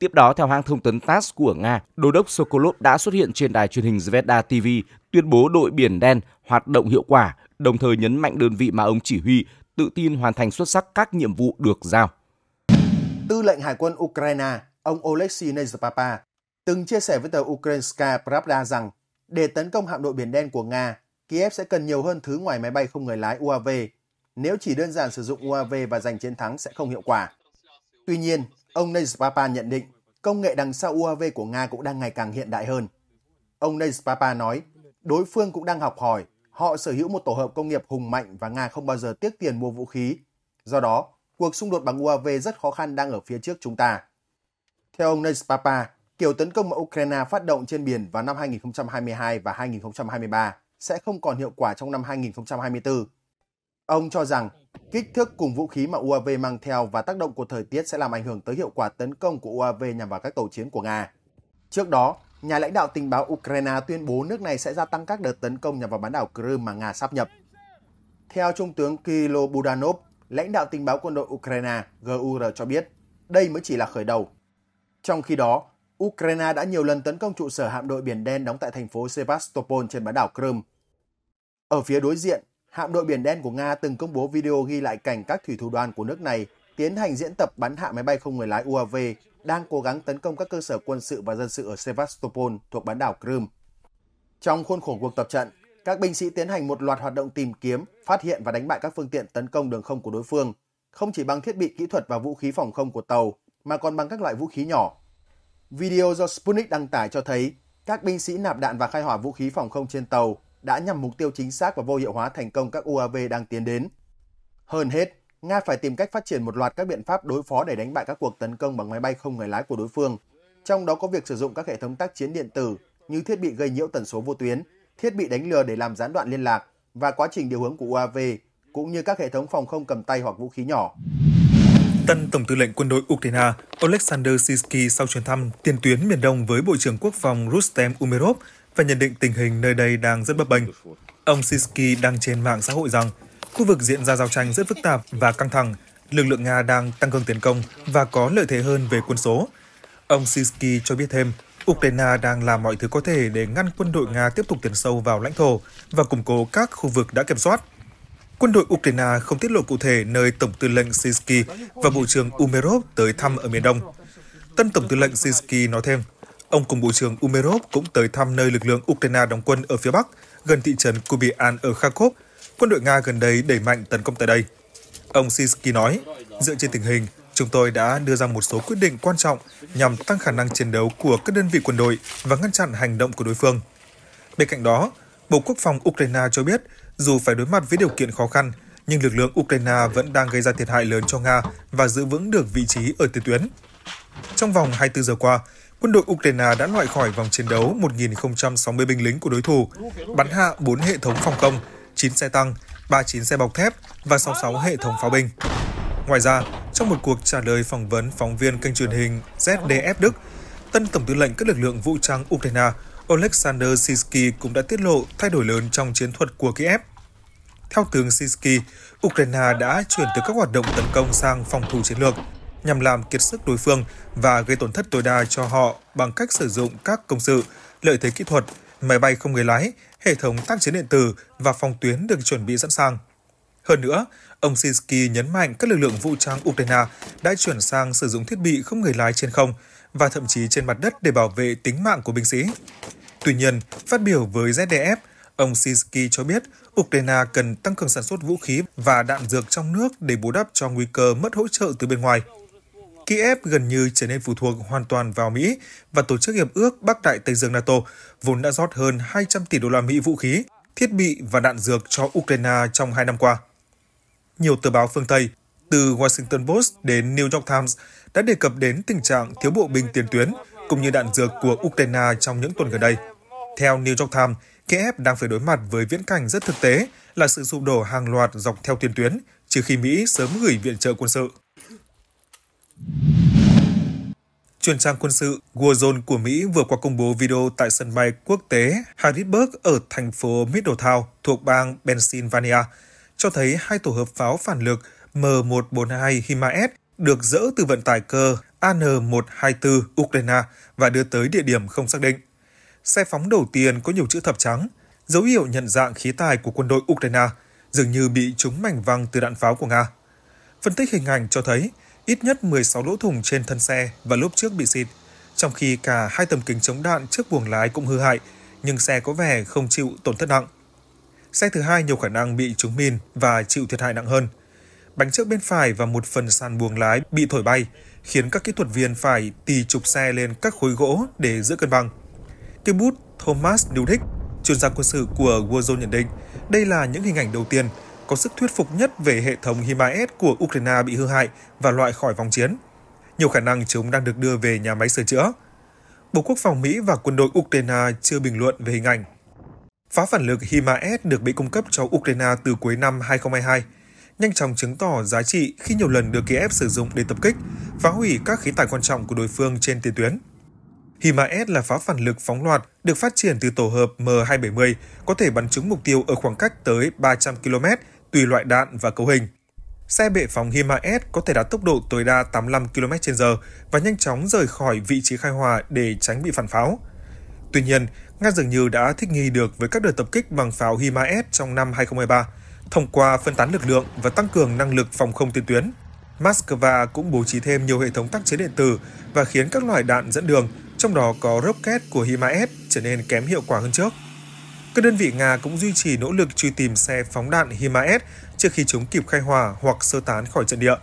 Tiếp đó, theo hãng thông tấn TASS của Nga, đô đốc Sokolov đã xuất hiện trên đài truyền hình Zvezda TV tuyên bố đội Biển Đen hoạt động hiệu quả, đồng thời nhấn mạnh đơn vị mà ông chỉ huy tự tin hoàn thành xuất sắc các nhiệm vụ được giao. Tư lệnh Hải quân Ukraine, ông Oleksiy Nezhpapa, từng chia sẻ với tờ Ukrainska Pravda rằng để tấn công hạm đội Biển Đen của Nga, Kiev sẽ cần nhiều hơn thứ ngoài máy bay không người lái UAV. Nếu chỉ đơn giản sử dụng UAV và giành chiến thắng sẽ không hiệu quả. Tuy nhiên, Ông Nezpapa nhận định công nghệ đằng sau UAV của Nga cũng đang ngày càng hiện đại hơn. Ông Nezpapa nói, đối phương cũng đang học hỏi, họ sở hữu một tổ hợp công nghiệp hùng mạnh và Nga không bao giờ tiếc tiền mua vũ khí. Do đó, cuộc xung đột bằng UAV rất khó khăn đang ở phía trước chúng ta. Theo ông Nezpapa, kiểu tấn công mà Ukraine phát động trên biển vào năm 2022 và 2023 sẽ không còn hiệu quả trong năm 2024 Ông cho rằng kích thước cùng vũ khí mà UAV mang theo và tác động của thời tiết sẽ làm ảnh hưởng tới hiệu quả tấn công của UAV nhằm vào các tàu chiến của Nga. Trước đó, nhà lãnh đạo tình báo Ukraine tuyên bố nước này sẽ gia tăng các đợt tấn công nhằm vào bán đảo Crimea mà Nga sắp nhập. Theo Trung tướng Kilo Budanov, lãnh đạo tình báo quân đội Ukraine GUR cho biết, đây mới chỉ là khởi đầu. Trong khi đó, Ukraine đã nhiều lần tấn công trụ sở hạm đội Biển Đen đóng tại thành phố Sevastopol trên bán đảo Crimea. Ở phía đối diện, hạm đội Biển Đen của Nga từng công bố video ghi lại cảnh các thủy thủ đoàn của nước này tiến hành diễn tập bắn hạ máy bay không người lái UAV đang cố gắng tấn công các cơ sở quân sự và dân sự ở Sevastopol thuộc bán đảo Crimea. Trong khuôn khổ cuộc tập trận, các binh sĩ tiến hành một loạt hoạt động tìm kiếm, phát hiện và đánh bại các phương tiện tấn công đường không của đối phương, không chỉ bằng thiết bị kỹ thuật và vũ khí phòng không của tàu, mà còn bằng các loại vũ khí nhỏ. Video do Sputnik đăng tải cho thấy các binh sĩ nạp đạn và khai hỏa vũ khí phòng không trên tàu đã nhằm mục tiêu chính xác và vô hiệu hóa thành công các UAV đang tiến đến. Hơn hết, Nga phải tìm cách phát triển một loạt các biện pháp đối phó để đánh bại các cuộc tấn công bằng máy bay không người lái của đối phương, trong đó có việc sử dụng các hệ thống tác chiến điện tử như thiết bị gây nhiễu tần số vô tuyến, thiết bị đánh lừa để làm gián đoạn liên lạc và quá trình điều hướng của UAV, cũng như các hệ thống phòng không cầm tay hoặc vũ khí nhỏ. Tân Tổng tư lệnh quân đội Ukraine Oleksandr Sisky sau chuyến thăm tiền tuyến miền Đông với Bộ trưởng Quốc phòng Rustem Umerov và nhận định tình hình nơi đây đang rất bấp bênh. Ông Sisky đăng trên mạng xã hội rằng khu vực diễn ra giao tranh rất phức tạp và căng thẳng, lực lượng Nga đang tăng cường tiến công và có lợi thế hơn về quân số. Ông Sisky cho biết thêm, Ukraine đang làm mọi thứ có thể để ngăn quân đội Nga tiếp tục tiến sâu vào lãnh thổ và củng cố các khu vực đã kiểm soát. Quân đội Ukraine không tiết lộ cụ thể nơi Tổng tư lệnh Sisky và Bộ trưởng Umerov tới thăm ở miền Đông. Tân Tổng tư lệnh Sisky nói thêm, Ông cùng Bộ trưởng Umerov cũng tới thăm nơi lực lượng Ukraine đóng quân ở phía Bắc, gần thị trấn Kubian ở Kharkov. Quân đội Nga gần đây đẩy mạnh tấn công tại đây. Ông Sinsky nói, dựa trên tình hình, chúng tôi đã đưa ra một số quyết định quan trọng nhằm tăng khả năng chiến đấu của các đơn vị quân đội và ngăn chặn hành động của đối phương. Bên cạnh đó, Bộ Quốc phòng Ukraine cho biết, dù phải đối mặt với điều kiện khó khăn, nhưng lực lượng Ukraine vẫn đang gây ra thiệt hại lớn cho Nga và giữ vững được vị trí ở tiền tuyến. Trong vòng 24 giờ qua, quân đội Ukraine đã loại khỏi vòng chiến đấu 1.060 binh lính của đối thủ, bắn hạ 4 hệ thống phòng công, 9 xe tăng, 39 xe bọc thép và 66 hệ thống pháo binh. Ngoài ra, trong một cuộc trả lời phỏng vấn phóng viên kênh truyền hình ZDF Đức, tân Tổng tư lệnh các lực lượng vũ trang Ukraine Oleksandr Sisky cũng đã tiết lộ thay đổi lớn trong chiến thuật của Kiev. Theo tướng Sisky, Ukraine đã chuyển từ các hoạt động tấn công sang phòng thủ chiến lược, nhằm làm kiệt sức đối phương và gây tổn thất tối đa cho họ bằng cách sử dụng các công sự, lợi thế kỹ thuật, máy bay không người lái, hệ thống tác chiến điện tử và phòng tuyến được chuẩn bị sẵn sàng. Hơn nữa, ông Sinsky nhấn mạnh các lực lượng vũ trang Ukraine đã chuyển sang sử dụng thiết bị không người lái trên không và thậm chí trên mặt đất để bảo vệ tính mạng của binh sĩ. Tuy nhiên, phát biểu với ZDF, ông Sinsky cho biết Ukraine cần tăng cường sản xuất vũ khí và đạn dược trong nước để bù đắp cho nguy cơ mất hỗ trợ từ bên ngoài. Kiev gần như trở nên phụ thuộc hoàn toàn vào Mỹ và tổ chức hiệp ước Bắc Đại Tây Dương NATO, vốn đã rót hơn 200 tỷ đô la Mỹ vũ khí, thiết bị và đạn dược cho Ukraine trong hai năm qua. Nhiều tờ báo phương Tây, từ Washington Post đến New York Times, đã đề cập đến tình trạng thiếu bộ binh tiền tuyến cũng như đạn dược của Ukraine trong những tuần gần đây. Theo New York Times, Kiev đang phải đối mặt với viễn cảnh rất thực tế là sự sụp đổ hàng loạt dọc theo tiền tuyến, trừ khi Mỹ sớm gửi viện trợ quân sự. Chuyển sang quân sự, Warzone của Mỹ vừa qua công bố video tại sân bay quốc tế Harrisburg ở thành phố Middletown thuộc bang Pennsylvania, cho thấy hai tổ hợp pháo phản lực M142 HIMARS được dỡ từ vận tải cơ AN-124 Ukraine và đưa tới địa điểm không xác định. Xe phóng đầu tiên có nhiều chữ thập trắng, dấu hiệu nhận dạng khí tài của quân đội Ukraine, dường như bị trúng mảnh văng từ đạn pháo của Nga. Phân tích hình ảnh cho thấy, ít nhất 16 lỗ thủng trên thân xe và lốp trước bị xịt, trong khi cả hai tầm kính chống đạn trước buồng lái cũng hư hại, nhưng xe có vẻ không chịu tổn thất nặng. Xe thứ hai nhiều khả năng bị trúng mìn và chịu thiệt hại nặng hơn. Bánh trước bên phải và một phần sàn buồng lái bị thổi bay, khiến các kỹ thuật viên phải tì trục xe lên các khối gỗ để giữ cân bằng. Kiêm bút Thomas Dudick, chuyên gia quân sự của Warzone nhận định, đây là những hình ảnh đầu tiên có sức thuyết phục nhất về hệ thống HIMARS của Ukraine bị hư hại và loại khỏi vòng chiến. Nhiều khả năng chúng đang được đưa về nhà máy sửa chữa. Bộ Quốc phòng Mỹ và quân đội Ukraine chưa bình luận về hình ảnh. Phá phản lực HIMARS được bị cung cấp cho Ukraine từ cuối năm 2022, nhanh chóng chứng tỏ giá trị khi nhiều lần được Kiev sử dụng để tập kích, phá hủy các khí tài quan trọng của đối phương trên tiền tuyến. HIMARS là pháo phản lực phóng loạt được phát triển từ tổ hợp M270, có thể bắn trúng mục tiêu ở khoảng cách tới 300 km tùy loại đạn và cấu hình. Xe bệ phóng Hima S có thể đạt tốc độ tối đa 85 km/h và nhanh chóng rời khỏi vị trí khai hòa để tránh bị phản pháo. Tuy nhiên, Nga dường như đã thích nghi được với các đợt tập kích bằng pháo Hima S trong năm 2023, thông qua phân tán lực lượng và tăng cường năng lực phòng không tiên tuyến. Moscow cũng bố trí thêm nhiều hệ thống tác chiến điện tử và khiến các loại đạn dẫn đường, trong đó có rocket của Hima S trở nên kém hiệu quả hơn trước. Các đơn vị Nga cũng duy trì nỗ lực truy tìm xe phóng đạn HIMARS trước khi chúng kịp khai hỏa hoặc sơ tán khỏi trận địa.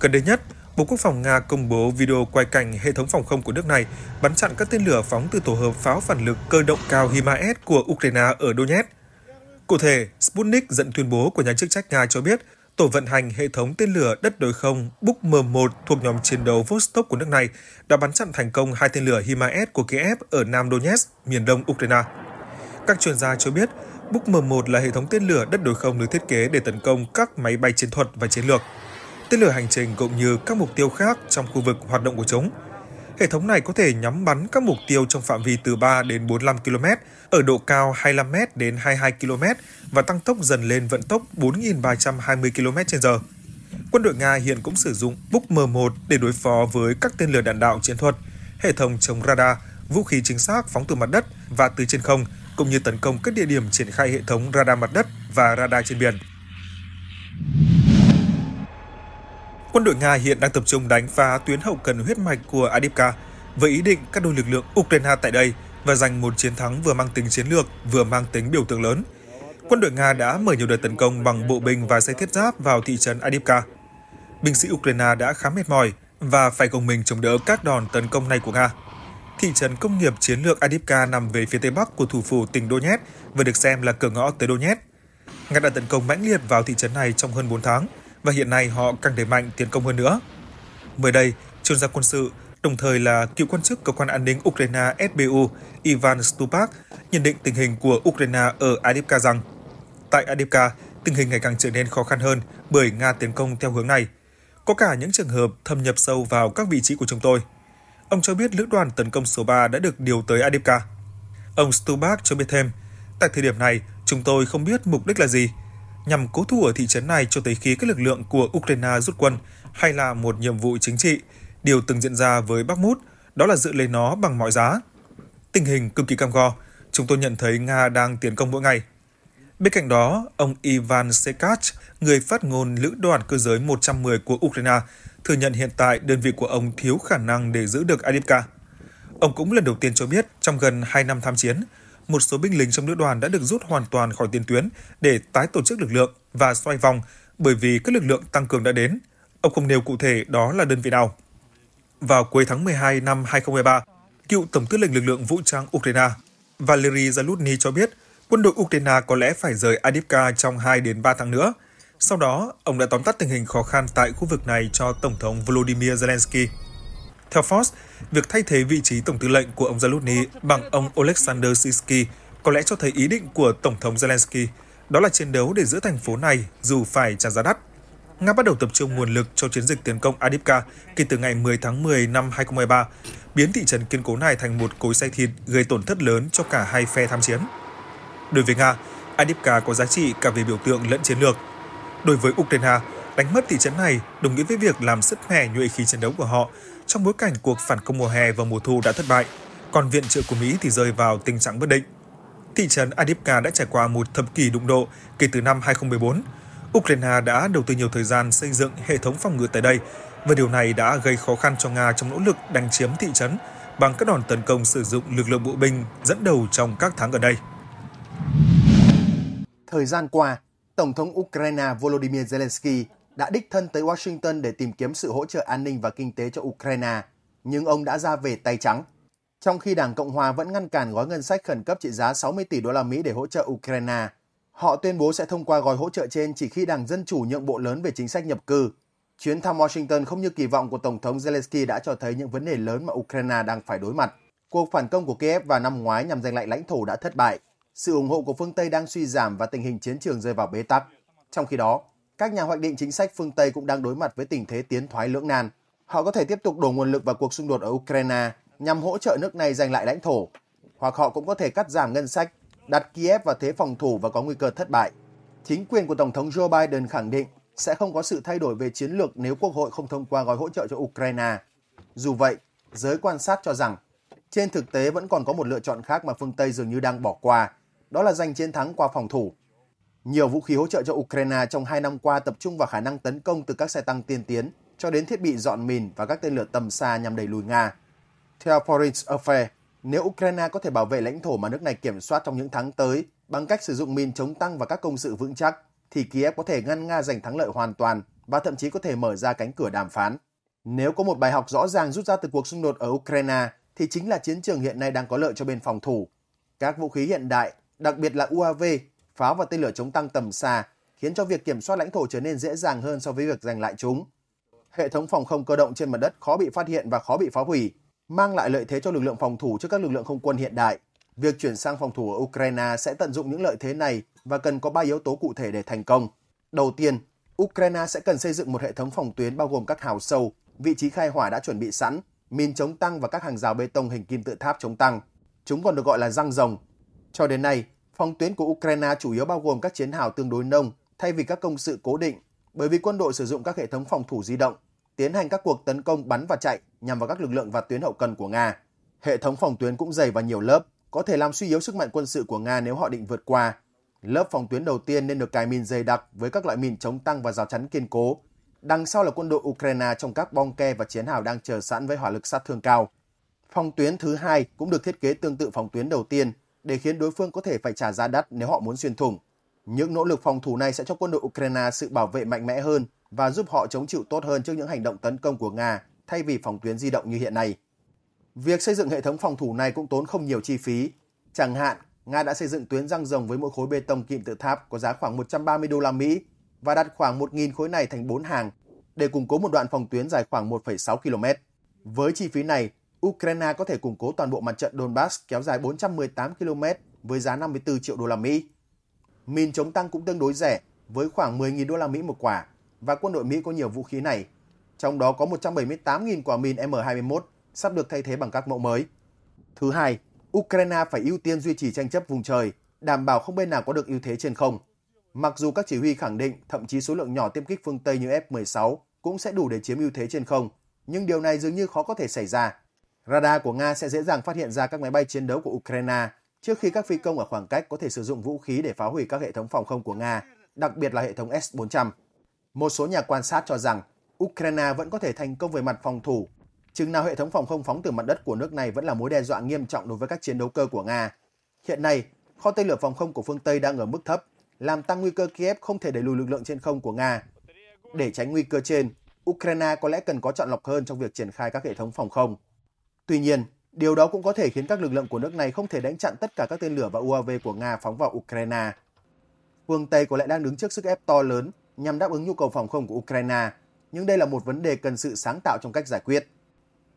Gần đây nhất, Bộ Quốc phòng Nga công bố video quay cảnh hệ thống phòng không của nước này bắn chặn các tên lửa phóng từ tổ hợp pháo phản lực cơ động cao HIMARS của Ukraine ở Donetsk. Cụ thể, Sputnik dẫn tuyên bố của nhà chức trách Nga cho biết tổ vận hành hệ thống tên lửa đất đối không Buk M1 thuộc nhóm chiến đấu Vostok của nước này đã bắn chặn thành công hai tên lửa HIMARS của Kiev ở Nam Donetsk, miền đông Ukraine. Các chuyên gia cho biết, Buk M1 là hệ thống tên lửa đất đối không được thiết kế để tấn công các máy bay chiến thuật và chiến lược, tên lửa hành trình cũng như các mục tiêu khác trong khu vực hoạt động của chúng. Hệ thống này có thể nhắm bắn các mục tiêu trong phạm vi từ 3 đến 45 km, ở độ cao 25 m đến 22 km và tăng tốc dần lên vận tốc 4.320 km h Quân đội Nga hiện cũng sử dụng Buk M1 để đối phó với các tên lửa đạn đạo chiến thuật, hệ thống chống radar, vũ khí chính xác phóng từ mặt đất và từ trên không – cũng như tấn công các địa điểm triển khai hệ thống radar mặt đất và radar trên biển. Quân đội Nga hiện đang tập trung đánh phá tuyến hậu cần huyết mạch của Adipka với ý định các đôi lực lượng Ukraine tại đây và giành một chiến thắng vừa mang tính chiến lược vừa mang tính biểu tượng lớn. Quân đội Nga đã mở nhiều đợt tấn công bằng bộ binh và xe thiết giáp vào thị trấn Adipka. Binh sĩ Ukraine đã khá mệt mỏi và phải gồng mình chống đỡ các đòn tấn công này của Nga thị trấn công nghiệp chiến lược Adipka nằm về phía tây bắc của thủ phủ tỉnh Donetsk và được xem là cửa ngõ tới Donetsk. Nga đã tấn công mãnh liệt vào thị trấn này trong hơn 4 tháng và hiện nay họ càng đẩy mạnh tiến công hơn nữa. Mới đây, chuyên gia quân sự, đồng thời là cựu quan chức cơ quan an ninh Ukraine SBU Ivan Stupak nhận định tình hình của Ukraine ở Adipka rằng tại Adipka, tình hình ngày càng trở nên khó khăn hơn bởi Nga tiến công theo hướng này. Có cả những trường hợp thâm nhập sâu vào các vị trí của chúng tôi – Ông cho biết lữ đoàn tấn công số 3 đã được điều tới Adipka. Ông Stubach cho biết thêm, tại thời điểm này, chúng tôi không biết mục đích là gì, nhằm cố thủ ở thị trấn này cho tới khi các lực lượng của Ukraine rút quân hay là một nhiệm vụ chính trị, điều từng diễn ra với Bakhmut, đó là giữ lấy nó bằng mọi giá. Tình hình cực kỳ cam go, chúng tôi nhận thấy Nga đang tiến công mỗi ngày. Bên cạnh đó, ông Ivan Sekach, người phát ngôn lữ đoàn cơ giới 110 của Ukraine, thừa nhận hiện tại đơn vị của ông thiếu khả năng để giữ được Adipka. Ông cũng lần đầu tiên cho biết trong gần 2 năm tham chiến, một số binh lính trong lữ đoàn đã được rút hoàn toàn khỏi tiền tuyến để tái tổ chức lực lượng và xoay vòng bởi vì các lực lượng tăng cường đã đến. Ông không nêu cụ thể đó là đơn vị nào. Vào cuối tháng 12 năm 2023, cựu Tổng tư lệnh lực lượng vũ trang Ukraine Valery Zalutny cho biết quân đội Ukraine có lẽ phải rời Adipka trong 2 đến 3 tháng nữa – sau đó, ông đã tóm tắt tình hình khó khăn tại khu vực này cho Tổng thống Volodymyr Zelensky. Theo Forbes, việc thay thế vị trí tổng tư lệnh của ông Zaluzny bằng ông Oleksandr Sisky có lẽ cho thấy ý định của Tổng thống Zelensky, đó là chiến đấu để giữ thành phố này dù phải trả giá đắt. Nga bắt đầu tập trung nguồn lực cho chiến dịch tiến công Adipka kể từ ngày 10 tháng 10 năm 2023, biến thị trấn kiên cố này thành một cối xay thịt gây tổn thất lớn cho cả hai phe tham chiến. Đối với Nga, Adipka có giá trị cả về biểu tượng lẫn chiến lược – Đối với Ukraine, đánh mất thị trấn này đồng nghĩa với việc làm sứt mẻ nhuệ khí chiến đấu của họ trong bối cảnh cuộc phản công mùa hè và mùa thu đã thất bại, còn viện trợ của Mỹ thì rơi vào tình trạng bất định. Thị trấn Adipka đã trải qua một thập kỷ đụng độ kể từ năm 2014. Ukraine đã đầu tư nhiều thời gian xây dựng hệ thống phòng ngự tại đây và điều này đã gây khó khăn cho Nga trong nỗ lực đánh chiếm thị trấn bằng các đòn tấn công sử dụng lực lượng bộ binh dẫn đầu trong các tháng gần đây. Thời gian qua, Tổng thống Ukraine Volodymyr Zelensky đã đích thân tới Washington để tìm kiếm sự hỗ trợ an ninh và kinh tế cho Ukraine, nhưng ông đã ra về tay trắng. Trong khi Đảng Cộng hòa vẫn ngăn cản gói ngân sách khẩn cấp trị giá 60 tỷ đô la Mỹ để hỗ trợ Ukraine, họ tuyên bố sẽ thông qua gói hỗ trợ trên chỉ khi Đảng Dân chủ nhượng bộ lớn về chính sách nhập cư. Chuyến thăm Washington không như kỳ vọng của Tổng thống Zelensky đã cho thấy những vấn đề lớn mà Ukraine đang phải đối mặt. Cuộc phản công của Kiev vào năm ngoái nhằm giành lại lãnh thổ đã thất bại sự ủng hộ của phương Tây đang suy giảm và tình hình chiến trường rơi vào bế tắc. Trong khi đó, các nhà hoạch định chính sách phương Tây cũng đang đối mặt với tình thế tiến thoái lưỡng nan. Họ có thể tiếp tục đổ nguồn lực vào cuộc xung đột ở Ukraine nhằm hỗ trợ nước này giành lại lãnh thổ, hoặc họ cũng có thể cắt giảm ngân sách, đặt Kiev vào thế phòng thủ và có nguy cơ thất bại. Chính quyền của Tổng thống Joe Biden khẳng định sẽ không có sự thay đổi về chiến lược nếu Quốc hội không thông qua gói hỗ trợ cho Ukraine. Dù vậy, giới quan sát cho rằng trên thực tế vẫn còn có một lựa chọn khác mà phương Tây dường như đang bỏ qua – đó là giành chiến thắng qua phòng thủ. Nhiều vũ khí hỗ trợ cho Ukraine trong hai năm qua tập trung vào khả năng tấn công từ các xe tăng tiên tiến cho đến thiết bị dọn mìn và các tên lửa tầm xa nhằm đẩy lùi Nga. Theo Foreign Affairs, nếu Ukraine có thể bảo vệ lãnh thổ mà nước này kiểm soát trong những tháng tới bằng cách sử dụng mìn chống tăng và các công sự vững chắc, thì Kiev có thể ngăn Nga giành thắng lợi hoàn toàn và thậm chí có thể mở ra cánh cửa đàm phán. Nếu có một bài học rõ ràng rút ra từ cuộc xung đột ở Ukraine, thì chính là chiến trường hiện nay đang có lợi cho bên phòng thủ. Các vũ khí hiện đại đặc biệt là UAV, pháo và tên lửa chống tăng tầm xa, khiến cho việc kiểm soát lãnh thổ trở nên dễ dàng hơn so với việc giành lại chúng. Hệ thống phòng không cơ động trên mặt đất khó bị phát hiện và khó bị phá hủy, mang lại lợi thế cho lực lượng phòng thủ trước các lực lượng không quân hiện đại. Việc chuyển sang phòng thủ ở Ukraine sẽ tận dụng những lợi thế này và cần có 3 yếu tố cụ thể để thành công. Đầu tiên, Ukraine sẽ cần xây dựng một hệ thống phòng tuyến bao gồm các hào sâu, vị trí khai hỏa đã chuẩn bị sẵn, min chống tăng và các hàng rào bê tông hình kim tự tháp chống tăng. Chúng còn được gọi là răng rồng cho đến nay, phòng tuyến của Ukraine chủ yếu bao gồm các chiến hào tương đối nông thay vì các công sự cố định, bởi vì quân đội sử dụng các hệ thống phòng thủ di động, tiến hành các cuộc tấn công bắn và chạy nhằm vào các lực lượng và tuyến hậu cần của Nga. Hệ thống phòng tuyến cũng dày và nhiều lớp, có thể làm suy yếu sức mạnh quân sự của Nga nếu họ định vượt qua. Lớp phòng tuyến đầu tiên nên được cài mìn dày đặc với các loại mìn chống tăng và rào chắn kiên cố. Đằng sau là quân đội Ukraine trong các bong ke và chiến hào đang chờ sẵn với hỏa lực sát thương cao. Phòng tuyến thứ hai cũng được thiết kế tương tự phòng tuyến đầu tiên, để khiến đối phương có thể phải trả giá đắt nếu họ muốn xuyên thủng. Những nỗ lực phòng thủ này sẽ cho quân đội Ukraine sự bảo vệ mạnh mẽ hơn và giúp họ chống chịu tốt hơn trước những hành động tấn công của Nga thay vì phòng tuyến di động như hiện nay. Việc xây dựng hệ thống phòng thủ này cũng tốn không nhiều chi phí. Chẳng hạn, Nga đã xây dựng tuyến răng rồng với mỗi khối bê tông kim tự tháp có giá khoảng 130 đô la Mỹ và đặt khoảng 1.000 khối này thành 4 hàng để củng cố một đoạn phòng tuyến dài khoảng 1,6 km. Với chi phí này, Ukraine có thể củng cố toàn bộ mặt trận Donbass kéo dài 418 km với giá 54 triệu đô la Mỹ. Mìn chống tăng cũng tương đối rẻ với khoảng 10.000 đô la Mỹ một quả và quân đội Mỹ có nhiều vũ khí này, trong đó có 178.000 quả mìn M21 sắp được thay thế bằng các mẫu mới. Thứ hai, Ukraine phải ưu tiên duy trì tranh chấp vùng trời, đảm bảo không bên nào có được ưu thế trên không. Mặc dù các chỉ huy khẳng định thậm chí số lượng nhỏ tiêm kích phương Tây như F-16 cũng sẽ đủ để chiếm ưu thế trên không, nhưng điều này dường như khó có thể xảy ra Radar của Nga sẽ dễ dàng phát hiện ra các máy bay chiến đấu của Ukraine trước khi các phi công ở khoảng cách có thể sử dụng vũ khí để phá hủy các hệ thống phòng không của Nga, đặc biệt là hệ thống S-400. Một số nhà quan sát cho rằng Ukraine vẫn có thể thành công về mặt phòng thủ, chừng nào hệ thống phòng không phóng từ mặt đất của nước này vẫn là mối đe dọa nghiêm trọng đối với các chiến đấu cơ của Nga. Hiện nay, kho tên lửa phòng không của phương Tây đang ở mức thấp, làm tăng nguy cơ Kiev không thể đẩy lùi lực lượng trên không của Nga. Để tránh nguy cơ trên, Ukraine có lẽ cần có chọn lọc hơn trong việc triển khai các hệ thống phòng không. Tuy nhiên, điều đó cũng có thể khiến các lực lượng của nước này không thể đánh chặn tất cả các tên lửa và UAV của Nga phóng vào Ukraine. Phương Tây có lẽ đang đứng trước sức ép to lớn nhằm đáp ứng nhu cầu phòng không của Ukraine, nhưng đây là một vấn đề cần sự sáng tạo trong cách giải quyết.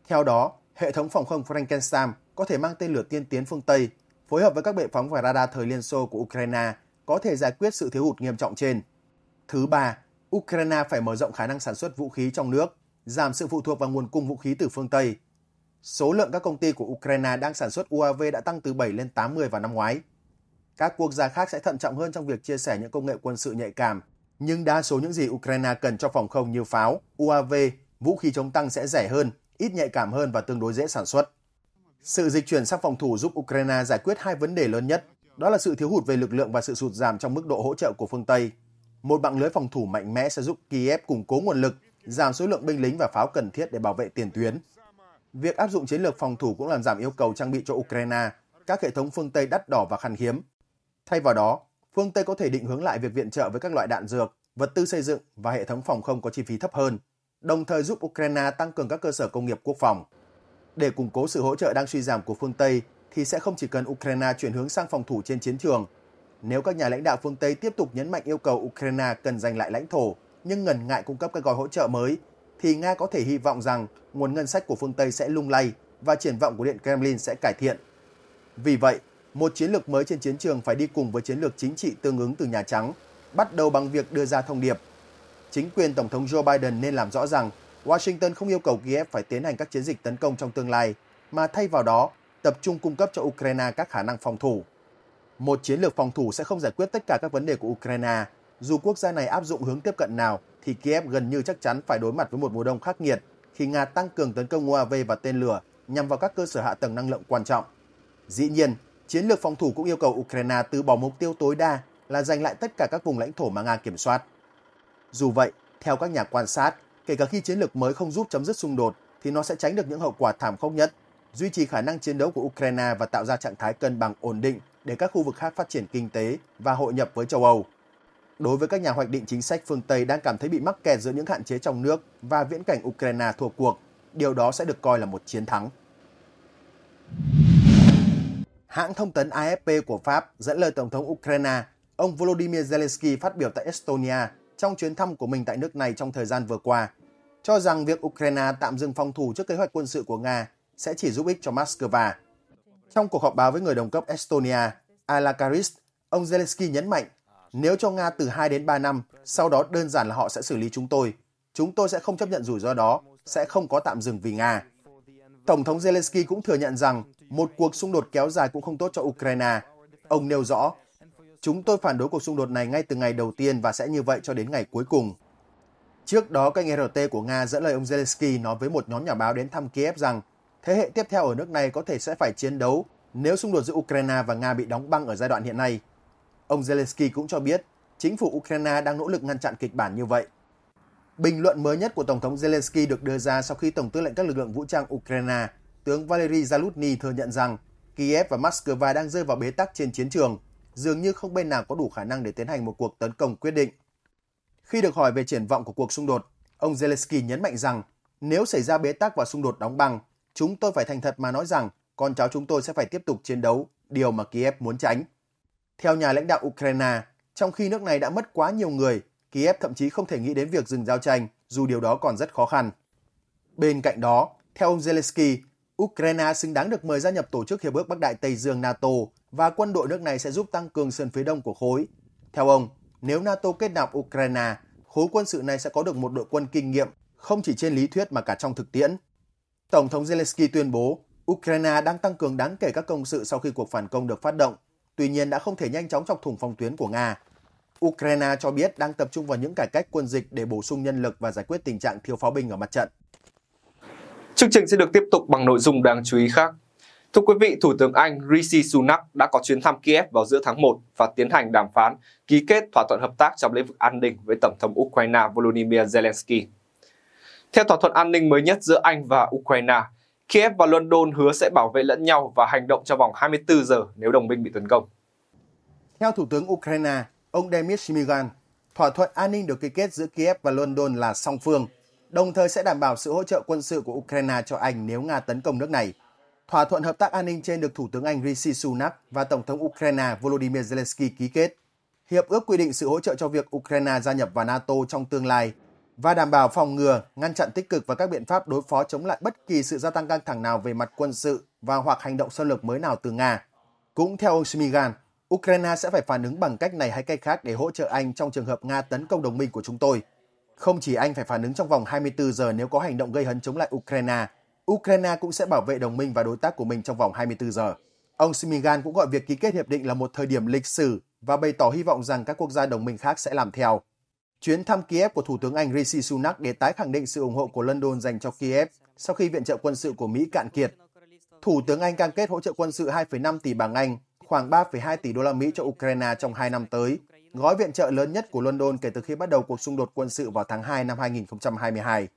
Theo đó, hệ thống phòng không Frankenstein có thể mang tên lửa tiên tiến phương Tây, phối hợp với các bệ phóng và radar thời Liên Xô của Ukraine có thể giải quyết sự thiếu hụt nghiêm trọng trên. Thứ ba, Ukraine phải mở rộng khả năng sản xuất vũ khí trong nước, giảm sự phụ thuộc vào nguồn cung vũ khí từ phương Tây – số lượng các công ty của Ukraine đang sản xuất UAV đã tăng từ 7 lên 80 vào năm ngoái. Các quốc gia khác sẽ thận trọng hơn trong việc chia sẻ những công nghệ quân sự nhạy cảm, nhưng đa số những gì Ukraine cần cho phòng không như pháo, UAV, vũ khí chống tăng sẽ rẻ hơn, ít nhạy cảm hơn và tương đối dễ sản xuất. Sự dịch chuyển sang phòng thủ giúp Ukraine giải quyết hai vấn đề lớn nhất, đó là sự thiếu hụt về lực lượng và sự sụt giảm trong mức độ hỗ trợ của phương Tây. Một mạng lưới phòng thủ mạnh mẽ sẽ giúp Kiev củng cố nguồn lực, giảm số lượng binh lính và pháo cần thiết để bảo vệ tiền tuyến. Việc áp dụng chiến lược phòng thủ cũng làm giảm yêu cầu trang bị cho Ukraine các hệ thống phương Tây đắt đỏ và khan hiếm. Thay vào đó, phương Tây có thể định hướng lại việc viện trợ với các loại đạn dược, vật tư xây dựng và hệ thống phòng không có chi phí thấp hơn, đồng thời giúp Ukraine tăng cường các cơ sở công nghiệp quốc phòng. Để củng cố sự hỗ trợ đang suy giảm của phương Tây thì sẽ không chỉ cần Ukraine chuyển hướng sang phòng thủ trên chiến trường. Nếu các nhà lãnh đạo phương Tây tiếp tục nhấn mạnh yêu cầu Ukraine cần giành lại lãnh thổ nhưng ngần ngại cung cấp các gói hỗ trợ mới thì Nga có thể hy vọng rằng nguồn ngân sách của phương Tây sẽ lung lay và triển vọng của Điện Kremlin sẽ cải thiện. Vì vậy, một chiến lược mới trên chiến trường phải đi cùng với chiến lược chính trị tương ứng từ Nhà Trắng, bắt đầu bằng việc đưa ra thông điệp. Chính quyền Tổng thống Joe Biden nên làm rõ rằng Washington không yêu cầu Kiev phải tiến hành các chiến dịch tấn công trong tương lai, mà thay vào đó tập trung cung cấp cho Ukraine các khả năng phòng thủ. Một chiến lược phòng thủ sẽ không giải quyết tất cả các vấn đề của Ukraine, dù quốc gia này áp dụng hướng tiếp cận nào thì Kiev gần như chắc chắn phải đối mặt với một mùa đông khắc nghiệt khi Nga tăng cường tấn công UAV và tên lửa nhằm vào các cơ sở hạ tầng năng lượng quan trọng. Dĩ nhiên, chiến lược phòng thủ cũng yêu cầu Ukraine từ bỏ mục tiêu tối đa là giành lại tất cả các vùng lãnh thổ mà Nga kiểm soát. Dù vậy, theo các nhà quan sát, kể cả khi chiến lược mới không giúp chấm dứt xung đột thì nó sẽ tránh được những hậu quả thảm khốc nhất, duy trì khả năng chiến đấu của Ukraine và tạo ra trạng thái cân bằng ổn định để các khu vực khác phát triển kinh tế và hội nhập với châu Âu đối với các nhà hoạch định chính sách phương Tây đang cảm thấy bị mắc kẹt giữa những hạn chế trong nước và viễn cảnh Ukraine thua cuộc, điều đó sẽ được coi là một chiến thắng. Hãng thông tấn AFP của Pháp dẫn lời Tổng thống Ukraine, ông Volodymyr Zelensky phát biểu tại Estonia trong chuyến thăm của mình tại nước này trong thời gian vừa qua, cho rằng việc Ukraine tạm dừng phòng thủ trước kế hoạch quân sự của Nga sẽ chỉ giúp ích cho Moscow. Trong cuộc họp báo với người đồng cấp Estonia, Ala Karis, ông Zelensky nhấn mạnh nếu cho Nga từ 2 đến 3 năm, sau đó đơn giản là họ sẽ xử lý chúng tôi. Chúng tôi sẽ không chấp nhận rủi ro đó, sẽ không có tạm dừng vì Nga. Tổng thống Zelensky cũng thừa nhận rằng một cuộc xung đột kéo dài cũng không tốt cho Ukraine. Ông nêu rõ, chúng tôi phản đối cuộc xung đột này ngay từ ngày đầu tiên và sẽ như vậy cho đến ngày cuối cùng. Trước đó, kênh RT của Nga dẫn lời ông Zelensky nói với một nhóm nhà báo đến thăm Kiev rằng thế hệ tiếp theo ở nước này có thể sẽ phải chiến đấu nếu xung đột giữa Ukraine và Nga bị đóng băng ở giai đoạn hiện nay. Ông Zelensky cũng cho biết chính phủ Ukraine đang nỗ lực ngăn chặn kịch bản như vậy. Bình luận mới nhất của Tổng thống Zelensky được đưa ra sau khi Tổng tư lệnh các lực lượng vũ trang Ukraine, tướng Valery Zaluzny thừa nhận rằng Kiev và Moscow đang rơi vào bế tắc trên chiến trường, dường như không bên nào có đủ khả năng để tiến hành một cuộc tấn công quyết định. Khi được hỏi về triển vọng của cuộc xung đột, ông Zelensky nhấn mạnh rằng nếu xảy ra bế tắc và xung đột đóng băng, chúng tôi phải thành thật mà nói rằng con cháu chúng tôi sẽ phải tiếp tục chiến đấu, điều mà Kiev muốn tránh. Theo nhà lãnh đạo Ukraine, trong khi nước này đã mất quá nhiều người, Kiev thậm chí không thể nghĩ đến việc dừng giao tranh, dù điều đó còn rất khó khăn. Bên cạnh đó, theo ông Zelensky, Ukraine xứng đáng được mời gia nhập Tổ chức Hiệp ước Bắc Đại Tây Dương NATO và quân đội nước này sẽ giúp tăng cường sân phía đông của khối. Theo ông, nếu NATO kết nạp Ukraine, khối quân sự này sẽ có được một đội quân kinh nghiệm không chỉ trên lý thuyết mà cả trong thực tiễn. Tổng thống Zelensky tuyên bố Ukraine đang tăng cường đáng kể các công sự sau khi cuộc phản công được phát động tuy nhiên đã không thể nhanh chóng chọc thủng phòng tuyến của Nga. Ukraine cho biết đang tập trung vào những cải cách quân dịch để bổ sung nhân lực và giải quyết tình trạng thiếu pháo binh ở mặt trận. Chương trình sẽ được tiếp tục bằng nội dung đáng chú ý khác. Thưa quý vị, Thủ tướng Anh Rishi Sunak đã có chuyến thăm Kiev vào giữa tháng 1 và tiến hành đàm phán ký kết thỏa thuận hợp tác trong lĩnh vực an ninh với Tổng thống Ukraine Volodymyr Zelensky. Theo thỏa thuận an ninh mới nhất giữa Anh và Ukraine, Kiev và London hứa sẽ bảo vệ lẫn nhau và hành động trong vòng 24 giờ nếu đồng minh bị tấn công. Theo Thủ tướng Ukraine, ông Demir Shmigan, thỏa thuận an ninh được ký kết giữa Kiev và London là song phương, đồng thời sẽ đảm bảo sự hỗ trợ quân sự của Ukraine cho Anh nếu Nga tấn công nước này. Thỏa thuận hợp tác an ninh trên được Thủ tướng Anh Rishi Sunak và Tổng thống Ukraine Volodymyr Zelensky ký kết. Hiệp ước quy định sự hỗ trợ cho việc Ukraine gia nhập vào NATO trong tương lai và đảm bảo phòng ngừa, ngăn chặn tích cực và các biện pháp đối phó chống lại bất kỳ sự gia tăng căng thẳng nào về mặt quân sự và hoặc hành động xâm lược mới nào từ Nga. Cũng theo ông Smigan, Ukraine sẽ phải phản ứng bằng cách này hay cách khác để hỗ trợ Anh trong trường hợp Nga tấn công đồng minh của chúng tôi. Không chỉ Anh phải phản ứng trong vòng 24 giờ nếu có hành động gây hấn chống lại Ukraine, Ukraine cũng sẽ bảo vệ đồng minh và đối tác của mình trong vòng 24 giờ. Ông Smigan cũng gọi việc ký kết hiệp định là một thời điểm lịch sử và bày tỏ hy vọng rằng các quốc gia đồng minh khác sẽ làm theo. Chuyến thăm Kiev của Thủ tướng Anh Rishi Sunak để tái khẳng định sự ủng hộ của London dành cho Kiev sau khi viện trợ quân sự của Mỹ cạn kiệt. Thủ tướng Anh cam kết hỗ trợ quân sự 2,5 tỷ bảng Anh, khoảng 3,2 tỷ đô la Mỹ cho Ukraine trong hai năm tới, gói viện trợ lớn nhất của London kể từ khi bắt đầu cuộc xung đột quân sự vào tháng 2 năm 2022.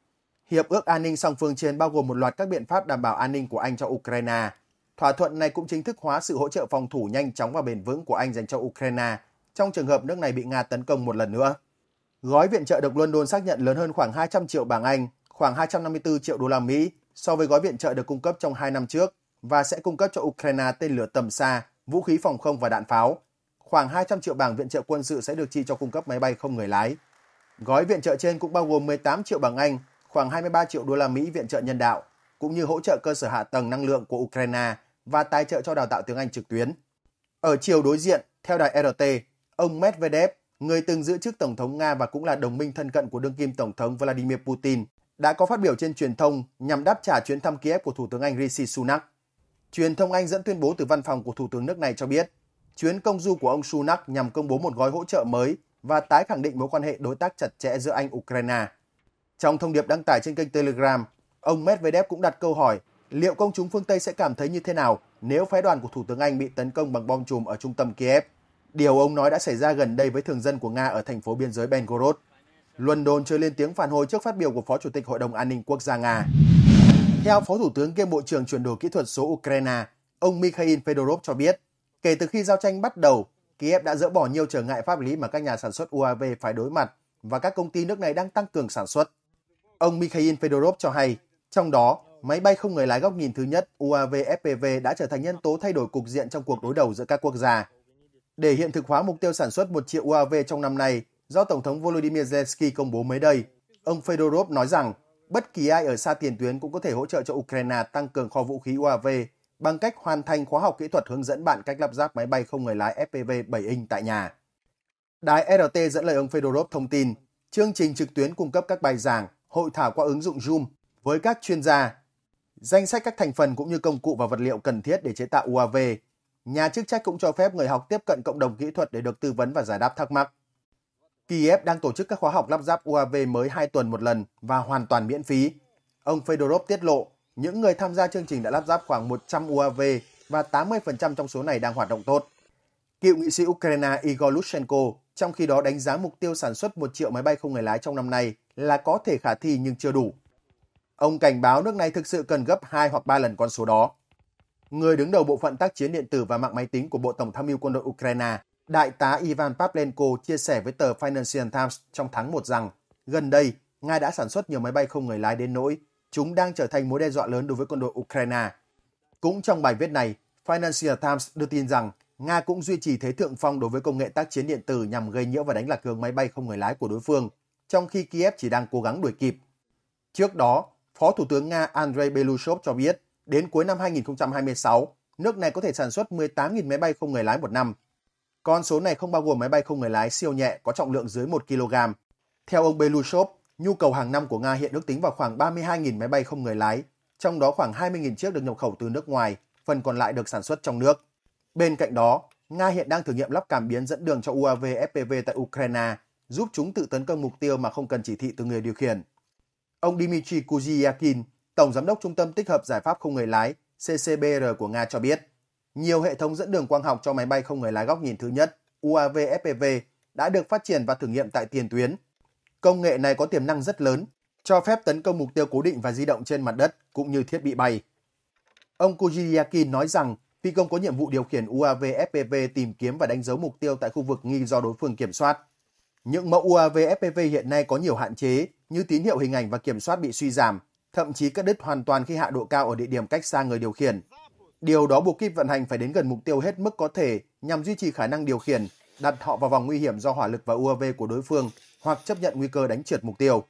Hiệp ước an ninh song phương trên bao gồm một loạt các biện pháp đảm bảo an ninh của Anh cho Ukraine. Thỏa thuận này cũng chính thức hóa sự hỗ trợ phòng thủ nhanh chóng và bền vững của Anh dành cho Ukraine trong trường hợp nước này bị Nga tấn công một lần nữa. Gói viện trợ được London xác nhận lớn hơn khoảng 200 triệu bảng Anh, khoảng 254 triệu đô la Mỹ so với gói viện trợ được cung cấp trong 2 năm trước và sẽ cung cấp cho Ukraine tên lửa tầm xa, vũ khí phòng không và đạn pháo. Khoảng 200 triệu bảng viện trợ quân sự sẽ được chi cho cung cấp máy bay không người lái. Gói viện trợ trên cũng bao gồm 18 triệu bảng Anh, khoảng 23 triệu đô la Mỹ viện trợ nhân đạo, cũng như hỗ trợ cơ sở hạ tầng năng lượng của Ukraine và tài trợ cho đào tạo tiếng Anh trực tuyến. Ở chiều đối diện, theo đài RT, ông Medvedev người từng giữ chức Tổng thống Nga và cũng là đồng minh thân cận của đương kim Tổng thống Vladimir Putin, đã có phát biểu trên truyền thông nhằm đáp trả chuyến thăm Kiev của Thủ tướng Anh Rishi Sunak. Truyền thông Anh dẫn tuyên bố từ văn phòng của Thủ tướng nước này cho biết, chuyến công du của ông Sunak nhằm công bố một gói hỗ trợ mới và tái khẳng định mối quan hệ đối tác chặt chẽ giữa Anh-Ukraine. Trong thông điệp đăng tải trên kênh Telegram, ông Medvedev cũng đặt câu hỏi liệu công chúng phương Tây sẽ cảm thấy như thế nào nếu phái đoàn của Thủ tướng Anh bị tấn công bằng bom chùm ở trung tâm Kiev. Điều ông nói đã xảy ra gần đây với thường dân của Nga ở thành phố biên giới Belgorod. London chưa lên tiếng phản hồi trước phát biểu của Phó Chủ tịch Hội đồng An ninh Quốc gia Nga. Theo Phó Thủ tướng kiêm Bộ trưởng chuyển đổi kỹ thuật số Ukraine, ông Mikhail Fedorov cho biết, kể từ khi giao tranh bắt đầu, Kiev đã dỡ bỏ nhiều trở ngại pháp lý mà các nhà sản xuất UAV phải đối mặt và các công ty nước này đang tăng cường sản xuất. Ông Mikhail Fedorov cho hay, trong đó, máy bay không người lái góc nhìn thứ nhất UAV FPV đã trở thành nhân tố thay đổi cục diện trong cuộc đối đầu giữa các quốc gia để hiện thực hóa mục tiêu sản xuất 1 triệu UAV trong năm nay do Tổng thống Volodymyr Zelensky công bố mới đây. Ông Fedorov nói rằng bất kỳ ai ở xa tiền tuyến cũng có thể hỗ trợ cho Ukraine tăng cường kho vũ khí UAV bằng cách hoàn thành khóa học kỹ thuật hướng dẫn bạn cách lắp ráp máy bay không người lái FPV 7 inch tại nhà. Đài RT dẫn lời ông Fedorov thông tin, chương trình trực tuyến cung cấp các bài giảng, hội thảo qua ứng dụng Zoom với các chuyên gia, danh sách các thành phần cũng như công cụ và vật liệu cần thiết để chế tạo UAV Nhà chức trách cũng cho phép người học tiếp cận cộng đồng kỹ thuật để được tư vấn và giải đáp thắc mắc. Kiev đang tổ chức các khóa học lắp ráp UAV mới 2 tuần một lần và hoàn toàn miễn phí. Ông Fedorov tiết lộ, những người tham gia chương trình đã lắp ráp khoảng 100 UAV và 80% trong số này đang hoạt động tốt. Cựu nghị sĩ Ukraine Igor Lutsenko trong khi đó đánh giá mục tiêu sản xuất 1 triệu máy bay không người lái trong năm nay là có thể khả thi nhưng chưa đủ. Ông cảnh báo nước này thực sự cần gấp 2 hoặc 3 lần con số đó người đứng đầu bộ phận tác chiến điện tử và mạng máy tính của Bộ Tổng tham mưu quân đội Ukraine, Đại tá Ivan Pavlenko chia sẻ với tờ Financial Times trong tháng 1 rằng gần đây, Nga đã sản xuất nhiều máy bay không người lái đến nỗi chúng đang trở thành mối đe dọa lớn đối với quân đội Ukraine. Cũng trong bài viết này, Financial Times đưa tin rằng Nga cũng duy trì thế thượng phong đối với công nghệ tác chiến điện tử nhằm gây nhiễu và đánh lạc hướng máy bay không người lái của đối phương, trong khi Kiev chỉ đang cố gắng đuổi kịp. Trước đó, Phó Thủ tướng Nga Andrei Belushov cho biết Đến cuối năm 2026, nước này có thể sản xuất 18.000 máy bay không người lái một năm. Con số này không bao gồm máy bay không người lái siêu nhẹ có trọng lượng dưới 1 kg. Theo ông Belushov, nhu cầu hàng năm của Nga hiện được tính vào khoảng 32.000 máy bay không người lái, trong đó khoảng 20.000 chiếc được nhập khẩu từ nước ngoài, phần còn lại được sản xuất trong nước. Bên cạnh đó, Nga hiện đang thử nghiệm lắp cảm biến dẫn đường cho UAV FPV tại Ukraine, giúp chúng tự tấn công mục tiêu mà không cần chỉ thị từ người điều khiển. Ông Dmitry Kuziakin, Tổng Giám đốc Trung tâm Tích hợp Giải pháp Không người lái CCBR của Nga cho biết, nhiều hệ thống dẫn đường quang học cho máy bay không người lái góc nhìn thứ nhất UAV FPV đã được phát triển và thử nghiệm tại tiền tuyến. Công nghệ này có tiềm năng rất lớn, cho phép tấn công mục tiêu cố định và di động trên mặt đất cũng như thiết bị bay. Ông Kujiaki nói rằng phi công có nhiệm vụ điều khiển UAV FPV tìm kiếm và đánh dấu mục tiêu tại khu vực nghi do đối phương kiểm soát. Những mẫu UAV FPV hiện nay có nhiều hạn chế như tín hiệu hình ảnh và kiểm soát bị suy giảm, thậm chí cắt đứt hoàn toàn khi hạ độ cao ở địa điểm cách xa người điều khiển. Điều đó buộc kíp vận hành phải đến gần mục tiêu hết mức có thể nhằm duy trì khả năng điều khiển, đặt họ vào vòng nguy hiểm do hỏa lực và UAV của đối phương hoặc chấp nhận nguy cơ đánh trượt mục tiêu.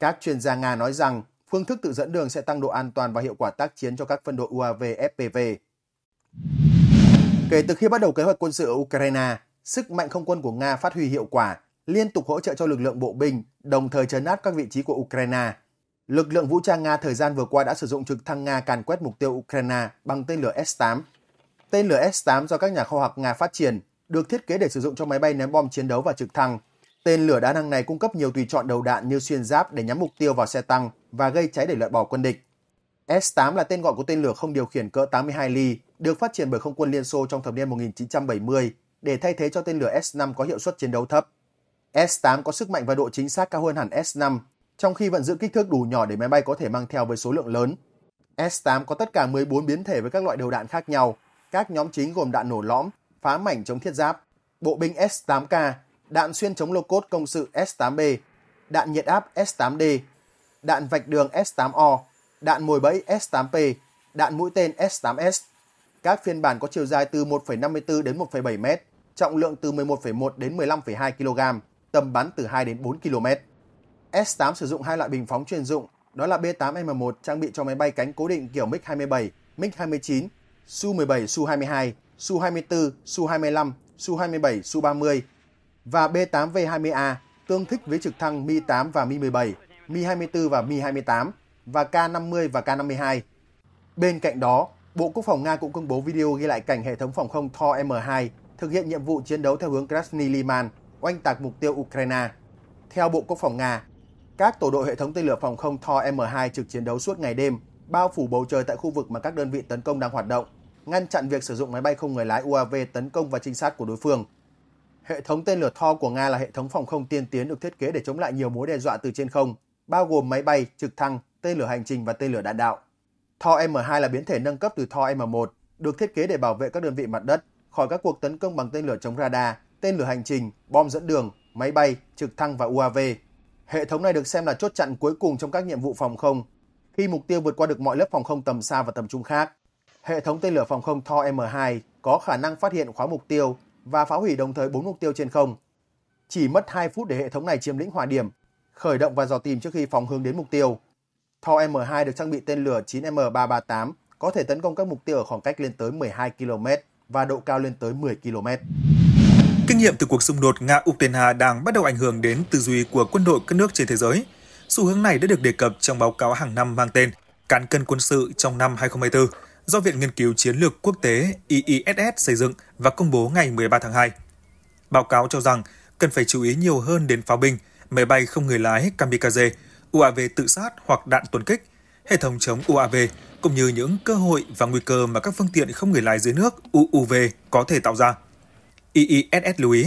Các chuyên gia Nga nói rằng phương thức tự dẫn đường sẽ tăng độ an toàn và hiệu quả tác chiến cho các phân đội UAV FPV. Kể từ khi bắt đầu kế hoạch quân sự ở Ukraine, sức mạnh không quân của Nga phát huy hiệu quả, liên tục hỗ trợ cho lực lượng bộ binh, đồng thời chấn áp các vị trí của Ukraine Lực lượng vũ trang Nga thời gian vừa qua đã sử dụng trực thăng Nga càn quét mục tiêu Ukraine bằng tên lửa S-8. Tên lửa S-8 do các nhà khoa học Nga phát triển được thiết kế để sử dụng cho máy bay ném bom chiến đấu và trực thăng. Tên lửa đa năng này cung cấp nhiều tùy chọn đầu đạn như xuyên giáp để nhắm mục tiêu vào xe tăng và gây cháy để loại bỏ quân địch. S-8 là tên gọi của tên lửa không điều khiển cỡ 82 ly, được phát triển bởi không quân Liên Xô trong thập niên 1970 để thay thế cho tên lửa S-5 có hiệu suất chiến đấu thấp. S-8 có sức mạnh và độ chính xác cao hơn hẳn S-5 trong khi vẫn giữ kích thước đủ nhỏ để máy bay có thể mang theo với số lượng lớn. S-8 có tất cả 14 biến thể với các loại đầu đạn khác nhau, các nhóm chính gồm đạn nổ lõm, phá mảnh chống thiết giáp, bộ binh S-8K, đạn xuyên chống lô cốt công sự S-8B, đạn nhiệt áp S-8D, đạn vạch đường S-8O, đạn mồi bẫy S-8P, đạn mũi tên S-8S. Các phiên bản có chiều dài từ 1,54 đến 1,7 m, trọng lượng từ 11,1 đến 15,2 kg, tầm bắn từ 2 đến 4 km. S-8 sử dụng hai loại bình phóng chuyên dụng, đó là B-8M1 trang bị cho máy bay cánh cố định kiểu MiG-27, MiG-29, Su-17, Su-22, Su-24, Su-25, Su-27, Su-30 và B-8V-20A tương thích với trực thăng Mi-8 và Mi-17, Mi-24 và Mi-28 và K-50 và K-52. Bên cạnh đó, Bộ Quốc phòng Nga cũng công bố video ghi lại cảnh hệ thống phòng không Thor M2 thực hiện nhiệm vụ chiến đấu theo hướng Krasny Liman, oanh tạc mục tiêu Ukraine. Theo Bộ Quốc phòng Nga, các tổ đội hệ thống tên lửa phòng không Thor M2 trực chiến đấu suốt ngày đêm, bao phủ bầu trời tại khu vực mà các đơn vị tấn công đang hoạt động, ngăn chặn việc sử dụng máy bay không người lái UAV tấn công và trinh sát của đối phương. Hệ thống tên lửa Thor của Nga là hệ thống phòng không tiên tiến được thiết kế để chống lại nhiều mối đe dọa từ trên không, bao gồm máy bay, trực thăng, tên lửa hành trình và tên lửa đạn đạo. Thor M2 là biến thể nâng cấp từ Thor M1, được thiết kế để bảo vệ các đơn vị mặt đất khỏi các cuộc tấn công bằng tên lửa chống radar, tên lửa hành trình, bom dẫn đường, máy bay, trực thăng và UAV. Hệ thống này được xem là chốt chặn cuối cùng trong các nhiệm vụ phòng không, khi mục tiêu vượt qua được mọi lớp phòng không tầm xa và tầm trung khác. Hệ thống tên lửa phòng không Thor M2 có khả năng phát hiện khóa mục tiêu và phá hủy đồng thời 4 mục tiêu trên không. Chỉ mất 2 phút để hệ thống này chiếm lĩnh hỏa điểm, khởi động và dò tìm trước khi phóng hướng đến mục tiêu. Thor M2 được trang bị tên lửa 9M338 có thể tấn công các mục tiêu ở khoảng cách lên tới 12 km và độ cao lên tới 10 km. Kinh nghiệm từ cuộc xung đột Nga-Ukraine đang bắt đầu ảnh hưởng đến tư duy của quân đội các nước trên thế giới. Xu hướng này đã được đề cập trong báo cáo hàng năm mang tên Cán cân quân sự trong năm 2024 do Viện Nghiên cứu Chiến lược Quốc tế IISS xây dựng và công bố ngày 13 tháng 2. Báo cáo cho rằng cần phải chú ý nhiều hơn đến pháo binh, máy bay không người lái kamikaze, UAV tự sát hoặc đạn tuần kích, hệ thống chống UAV, cũng như những cơ hội và nguy cơ mà các phương tiện không người lái dưới nước UUV có thể tạo ra. IISS lưu ý,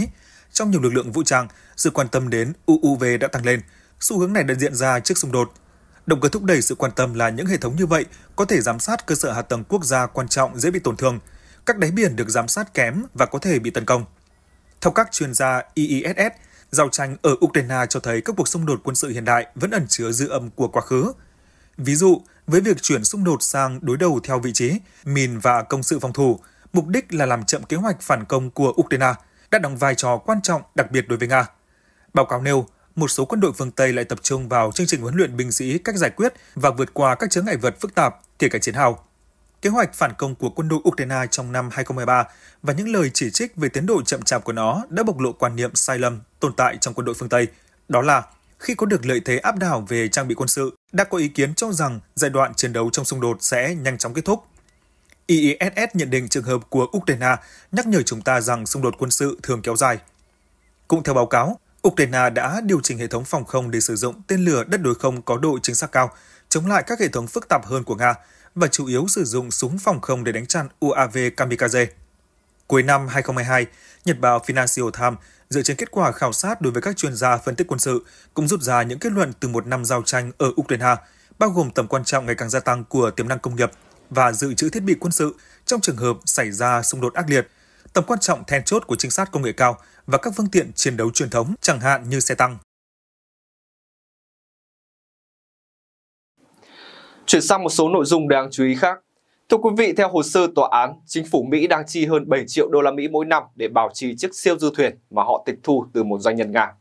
trong nhiều lực lượng vũ trang, sự quan tâm đến UUV đã tăng lên. Xu hướng này đã diễn ra trước xung đột. Động cơ thúc đẩy sự quan tâm là những hệ thống như vậy có thể giám sát cơ sở hạ tầng quốc gia quan trọng dễ bị tổn thương. Các đáy biển được giám sát kém và có thể bị tấn công. Theo các chuyên gia IISS, giao tranh ở Ukraine cho thấy các cuộc xung đột quân sự hiện đại vẫn ẩn chứa dư âm của quá khứ. Ví dụ, với việc chuyển xung đột sang đối đầu theo vị trí, mìn và công sự phòng thủ, mục đích là làm chậm kế hoạch phản công của Ukraine, đã đóng vai trò quan trọng đặc biệt đối với Nga. Báo cáo nêu, một số quân đội phương Tây lại tập trung vào chương trình huấn luyện binh sĩ cách giải quyết và vượt qua các chướng ngại vật phức tạp, kể cả chiến hào. Kế hoạch phản công của quân đội Ukraine trong năm 2023 và những lời chỉ trích về tiến độ chậm chạp của nó đã bộc lộ quan niệm sai lầm tồn tại trong quân đội phương Tây, đó là khi có được lợi thế áp đảo về trang bị quân sự, đã có ý kiến cho rằng giai đoạn chiến đấu trong xung đột sẽ nhanh chóng kết thúc. IISS e nhận định trường hợp của Ukraine nhắc nhở chúng ta rằng xung đột quân sự thường kéo dài. Cũng theo báo cáo, Ukraine đã điều chỉnh hệ thống phòng không để sử dụng tên lửa đất đối không có độ chính xác cao, chống lại các hệ thống phức tạp hơn của Nga và chủ yếu sử dụng súng phòng không để đánh chặn UAV kamikaze. Cuối năm 2022, Nhật báo Financial Times dựa trên kết quả khảo sát đối với các chuyên gia phân tích quân sự cũng rút ra những kết luận từ một năm giao tranh ở Ukraine, bao gồm tầm quan trọng ngày càng gia tăng của tiềm năng công nghiệp và dự trữ thiết bị quân sự trong trường hợp xảy ra xung đột ác liệt, tầm quan trọng then chốt của trinh sát công nghệ cao và các phương tiện chiến đấu truyền thống chẳng hạn như xe tăng. Chuyển sang một số nội dung đáng chú ý khác. Thưa quý vị, theo hồ sơ tòa án, chính phủ Mỹ đang chi hơn 7 triệu đô la Mỹ mỗi năm để bảo trì chiếc siêu du thuyền mà họ tịch thu từ một doanh nhân Nga.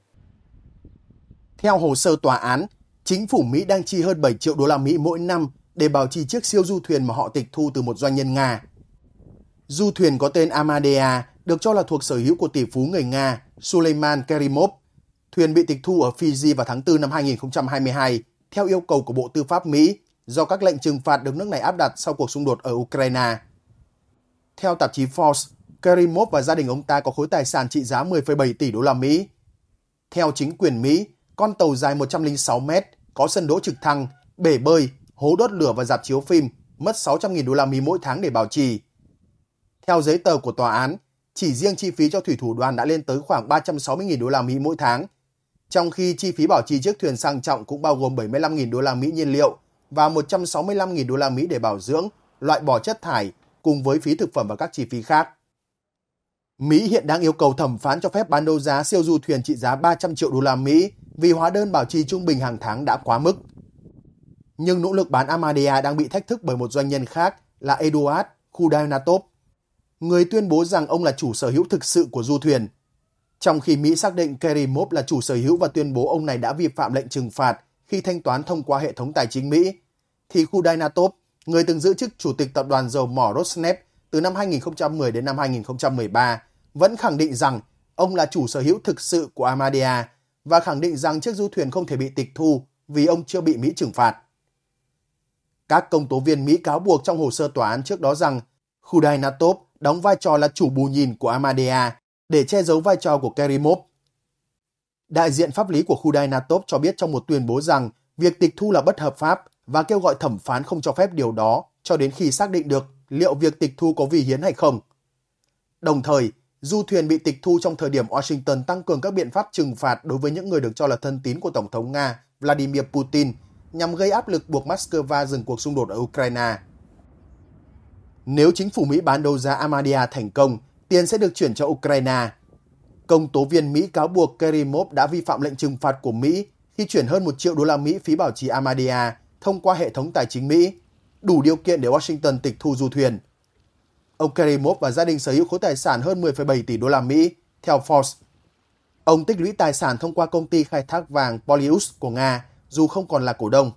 Theo hồ sơ tòa án, chính phủ Mỹ đang chi hơn 7 triệu đô la Mỹ mỗi năm để bảo trì chiếc siêu du thuyền mà họ tịch thu từ một doanh nhân Nga. Du thuyền có tên Amadea được cho là thuộc sở hữu của tỷ phú người Nga Suleiman Kerimov. Thuyền bị tịch thu ở Fiji vào tháng 4 năm 2022 theo yêu cầu của Bộ Tư pháp Mỹ do các lệnh trừng phạt được nước này áp đặt sau cuộc xung đột ở Ukraine. Theo tạp chí Forbes, Kerimov và gia đình ông ta có khối tài sản trị giá 10,7 tỷ đô la Mỹ. Theo chính quyền Mỹ, con tàu dài 106 mét, có sân đỗ trực thăng, bể bơi hố đốt lửa và dạp chiếu phim, mất 600.000 đô la Mỹ mỗi tháng để bảo trì. Theo giấy tờ của tòa án, chỉ riêng chi phí cho thủy thủ đoàn đã lên tới khoảng 360.000 đô la Mỹ mỗi tháng, trong khi chi phí bảo trì chiếc thuyền sang trọng cũng bao gồm 75.000 đô la Mỹ nhiên liệu và 165.000 đô la Mỹ để bảo dưỡng, loại bỏ chất thải cùng với phí thực phẩm và các chi phí khác. Mỹ hiện đang yêu cầu thẩm phán cho phép bán đấu giá siêu du thuyền trị giá 300 triệu đô la Mỹ vì hóa đơn bảo trì trung bình hàng tháng đã quá mức nhưng nỗ lực bán Amadea đang bị thách thức bởi một doanh nhân khác là Eduard Kudainatop, người tuyên bố rằng ông là chủ sở hữu thực sự của du thuyền. Trong khi Mỹ xác định Kerimov là chủ sở hữu và tuyên bố ông này đã vi phạm lệnh trừng phạt khi thanh toán thông qua hệ thống tài chính Mỹ, thì Kudainatop, người từng giữ chức chủ tịch tập đoàn dầu mỏ Rosneft từ năm 2010 đến năm 2013, vẫn khẳng định rằng ông là chủ sở hữu thực sự của Amadea và khẳng định rằng chiếc du thuyền không thể bị tịch thu vì ông chưa bị Mỹ trừng phạt. Các công tố viên Mỹ cáo buộc trong hồ sơ tòa án trước đó rằng Khudai đóng vai trò là chủ bù nhìn của Amadea để che giấu vai trò của Kerimov. Đại diện pháp lý của Khudai cho biết trong một tuyên bố rằng việc tịch thu là bất hợp pháp và kêu gọi thẩm phán không cho phép điều đó cho đến khi xác định được liệu việc tịch thu có vi hiến hay không. Đồng thời, du thuyền bị tịch thu trong thời điểm Washington tăng cường các biện pháp trừng phạt đối với những người được cho là thân tín của Tổng thống Nga Vladimir Putin – nhằm gây áp lực buộc Moscow dừng cuộc xung đột ở Ukraine. Nếu chính phủ Mỹ bán đấu giá Amadia thành công, tiền sẽ được chuyển cho Ukraine. Công tố viên Mỹ cáo buộc Kerimov đã vi phạm lệnh trừng phạt của Mỹ khi chuyển hơn 1 triệu đô la Mỹ phí bảo trì Amadia thông qua hệ thống tài chính Mỹ, đủ điều kiện để Washington tịch thu du thuyền. Ông Kerimov và gia đình sở hữu khối tài sản hơn 10,7 tỷ đô la Mỹ, theo Forbes. Ông tích lũy tài sản thông qua công ty khai thác vàng Polyus của Nga dù không còn là cổ đông.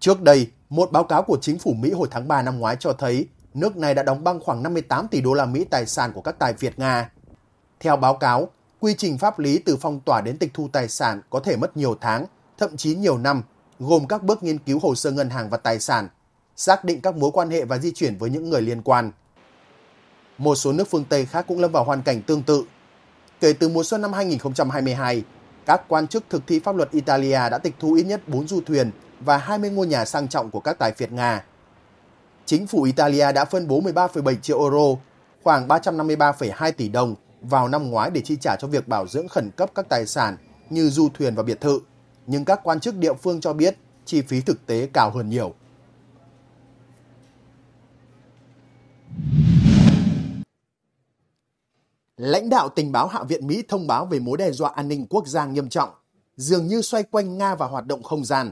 Trước đây, một báo cáo của chính phủ Mỹ hồi tháng 3 năm ngoái cho thấy nước này đã đóng băng khoảng 58 tỷ đô la Mỹ tài sản của các tài Việt Nga. Theo báo cáo, quy trình pháp lý từ phong tỏa đến tịch thu tài sản có thể mất nhiều tháng, thậm chí nhiều năm, gồm các bước nghiên cứu hồ sơ ngân hàng và tài sản, xác định các mối quan hệ và di chuyển với những người liên quan. Một số nước phương Tây khác cũng lâm vào hoàn cảnh tương tự. Kể từ mùa xuân năm 2022, các quan chức thực thi pháp luật Italia đã tịch thu ít nhất 4 du thuyền và 20 ngôi nhà sang trọng của các tài phiệt Nga. Chính phủ Italia đã phân bố 13,7 triệu euro, khoảng 353,2 tỷ đồng vào năm ngoái để chi trả cho việc bảo dưỡng khẩn cấp các tài sản như du thuyền và biệt thự. Nhưng các quan chức địa phương cho biết chi phí thực tế cao hơn nhiều. Lãnh đạo tình báo Hạ viện Mỹ thông báo về mối đe dọa an ninh quốc gia nghiêm trọng, dường như xoay quanh Nga và hoạt động không gian.